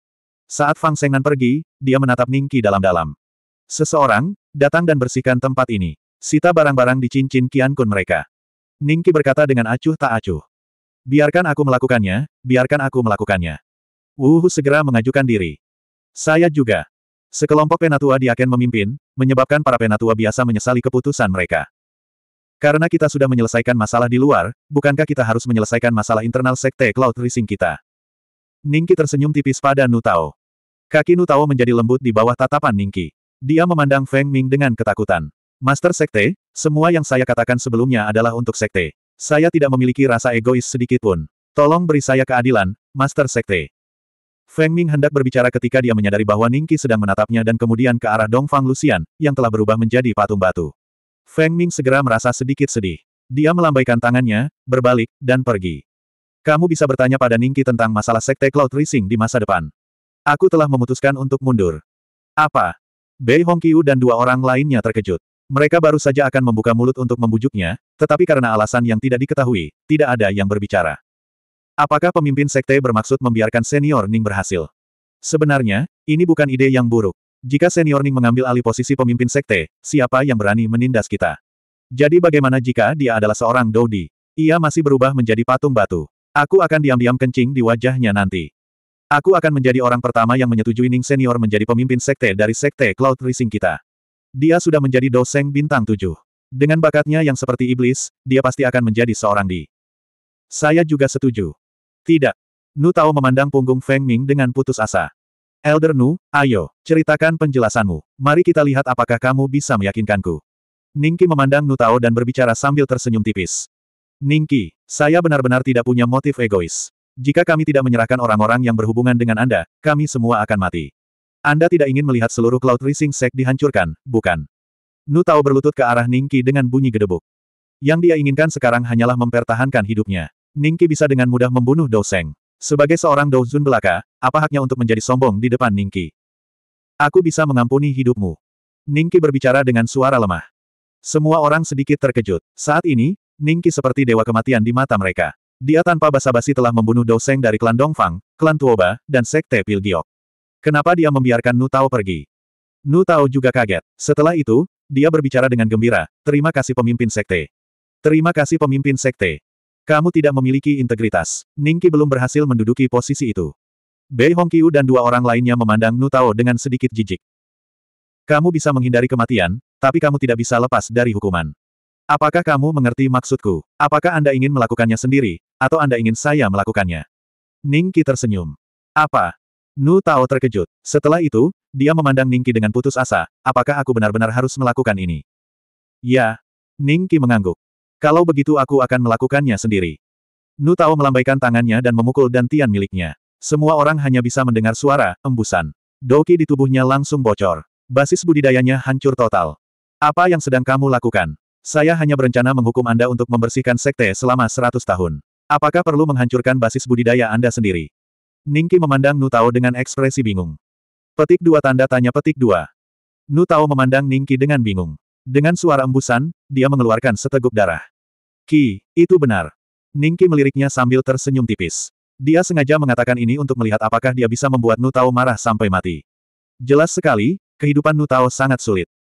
Saat Fang Sengnan pergi, dia menatap Ningki dalam-dalam. Seseorang, datang dan bersihkan tempat ini. Sita barang-barang di cincin Kian Kun mereka. Ningki berkata dengan acuh tak acuh. Biarkan aku melakukannya, biarkan aku melakukannya. Wuhu segera mengajukan diri. Saya juga. Sekelompok penatua di Aken memimpin, menyebabkan para penatua biasa menyesali keputusan mereka. Karena kita sudah menyelesaikan masalah di luar, bukankah kita harus menyelesaikan masalah internal sekte Cloud Rising kita? Ningki tersenyum tipis pada Nutao. Kaki Nutao menjadi lembut di bawah tatapan Ningki. Dia memandang Feng Ming dengan ketakutan. Master Sekte, semua yang saya katakan sebelumnya adalah untuk Sekte. Saya tidak memiliki rasa egois sedikitpun. Tolong beri saya keadilan, Master Sekte. Feng Ming hendak berbicara ketika dia menyadari bahwa Ningqi sedang menatapnya dan kemudian ke arah Dongfang Lucian, yang telah berubah menjadi patung batu. Feng Ming segera merasa sedikit sedih. Dia melambaikan tangannya, berbalik, dan pergi. Kamu bisa bertanya pada Ningqi tentang masalah Sekte Cloud Rising di masa depan. Aku telah memutuskan untuk mundur. Apa? Bei Hongqiu dan dua orang lainnya terkejut. Mereka baru saja akan membuka mulut untuk membujuknya, tetapi karena alasan yang tidak diketahui, tidak ada yang berbicara. Apakah pemimpin sekte bermaksud membiarkan senior Ning berhasil? Sebenarnya, ini bukan ide yang buruk. Jika senior Ning mengambil alih posisi pemimpin sekte, siapa yang berani menindas kita? Jadi bagaimana jika dia adalah seorang Dodi? Ia masih berubah menjadi patung batu. Aku akan diam-diam kencing di wajahnya nanti. Aku akan menjadi orang pertama yang menyetujui Ning Senior menjadi pemimpin sekte dari sekte Cloud Rising kita. Dia sudah menjadi doseng bintang tujuh. Dengan bakatnya yang seperti iblis, dia pasti akan menjadi seorang di. Saya juga setuju. Tidak. Nu Tao memandang punggung Feng Ming dengan putus asa. Elder Nu, ayo, ceritakan penjelasanmu. Mari kita lihat apakah kamu bisa meyakinkanku. Ningki memandang Nu Tao dan berbicara sambil tersenyum tipis. Ningki, saya benar-benar tidak punya motif egois. Jika kami tidak menyerahkan orang-orang yang berhubungan dengan Anda, kami semua akan mati. Anda tidak ingin melihat seluruh Cloud Rising Sect dihancurkan, bukan? Nu Tao berlutut ke arah Ningki dengan bunyi gedebuk. Yang dia inginkan sekarang hanyalah mempertahankan hidupnya. Ningki bisa dengan mudah membunuh Dou Seng. Sebagai seorang Dou Zun belaka, apa haknya untuk menjadi sombong di depan Ningki? Aku bisa mengampuni hidupmu. Ningki berbicara dengan suara lemah. Semua orang sedikit terkejut. Saat ini, Ningki seperti dewa kematian di mata mereka. Dia tanpa basa-basi telah membunuh Dou Seng dari klan Dongfang, klan Tuoba, dan sekte Pilgiok. Kenapa dia membiarkan Nu Tao pergi? Nu Tao juga kaget. Setelah itu, dia berbicara dengan gembira, terima kasih pemimpin sekte. Terima kasih pemimpin sekte. Kamu tidak memiliki integritas. Ningki belum berhasil menduduki posisi itu. Bei Hongqiu dan dua orang lainnya memandang Nu Tao dengan sedikit jijik. Kamu bisa menghindari kematian, tapi kamu tidak bisa lepas dari hukuman. Apakah kamu mengerti maksudku? Apakah Anda ingin melakukannya sendiri, atau Anda ingin saya melakukannya? Ningki tersenyum. Apa? Nu Tao terkejut. Setelah itu, dia memandang Ningki dengan putus asa, apakah aku benar-benar harus melakukan ini? Ya. Ningki mengangguk. Kalau begitu aku akan melakukannya sendiri. Nu Tao melambaikan tangannya dan memukul dantian miliknya. Semua orang hanya bisa mendengar suara, embusan. Doki di tubuhnya langsung bocor. Basis budidayanya hancur total. Apa yang sedang kamu lakukan? Saya hanya berencana menghukum Anda untuk membersihkan sekte selama 100 tahun. Apakah perlu menghancurkan basis budidaya Anda sendiri? Ningki memandang Nu Tao dengan ekspresi bingung. Petik dua tanda tanya petik dua. Nu Tao memandang Ningki dengan bingung. Dengan suara embusan, dia mengeluarkan seteguk darah. Ki, itu benar. Ningki meliriknya sambil tersenyum tipis. Dia sengaja mengatakan ini untuk melihat apakah dia bisa membuat Nu Tao marah sampai mati. Jelas sekali, kehidupan Nu Tao sangat sulit.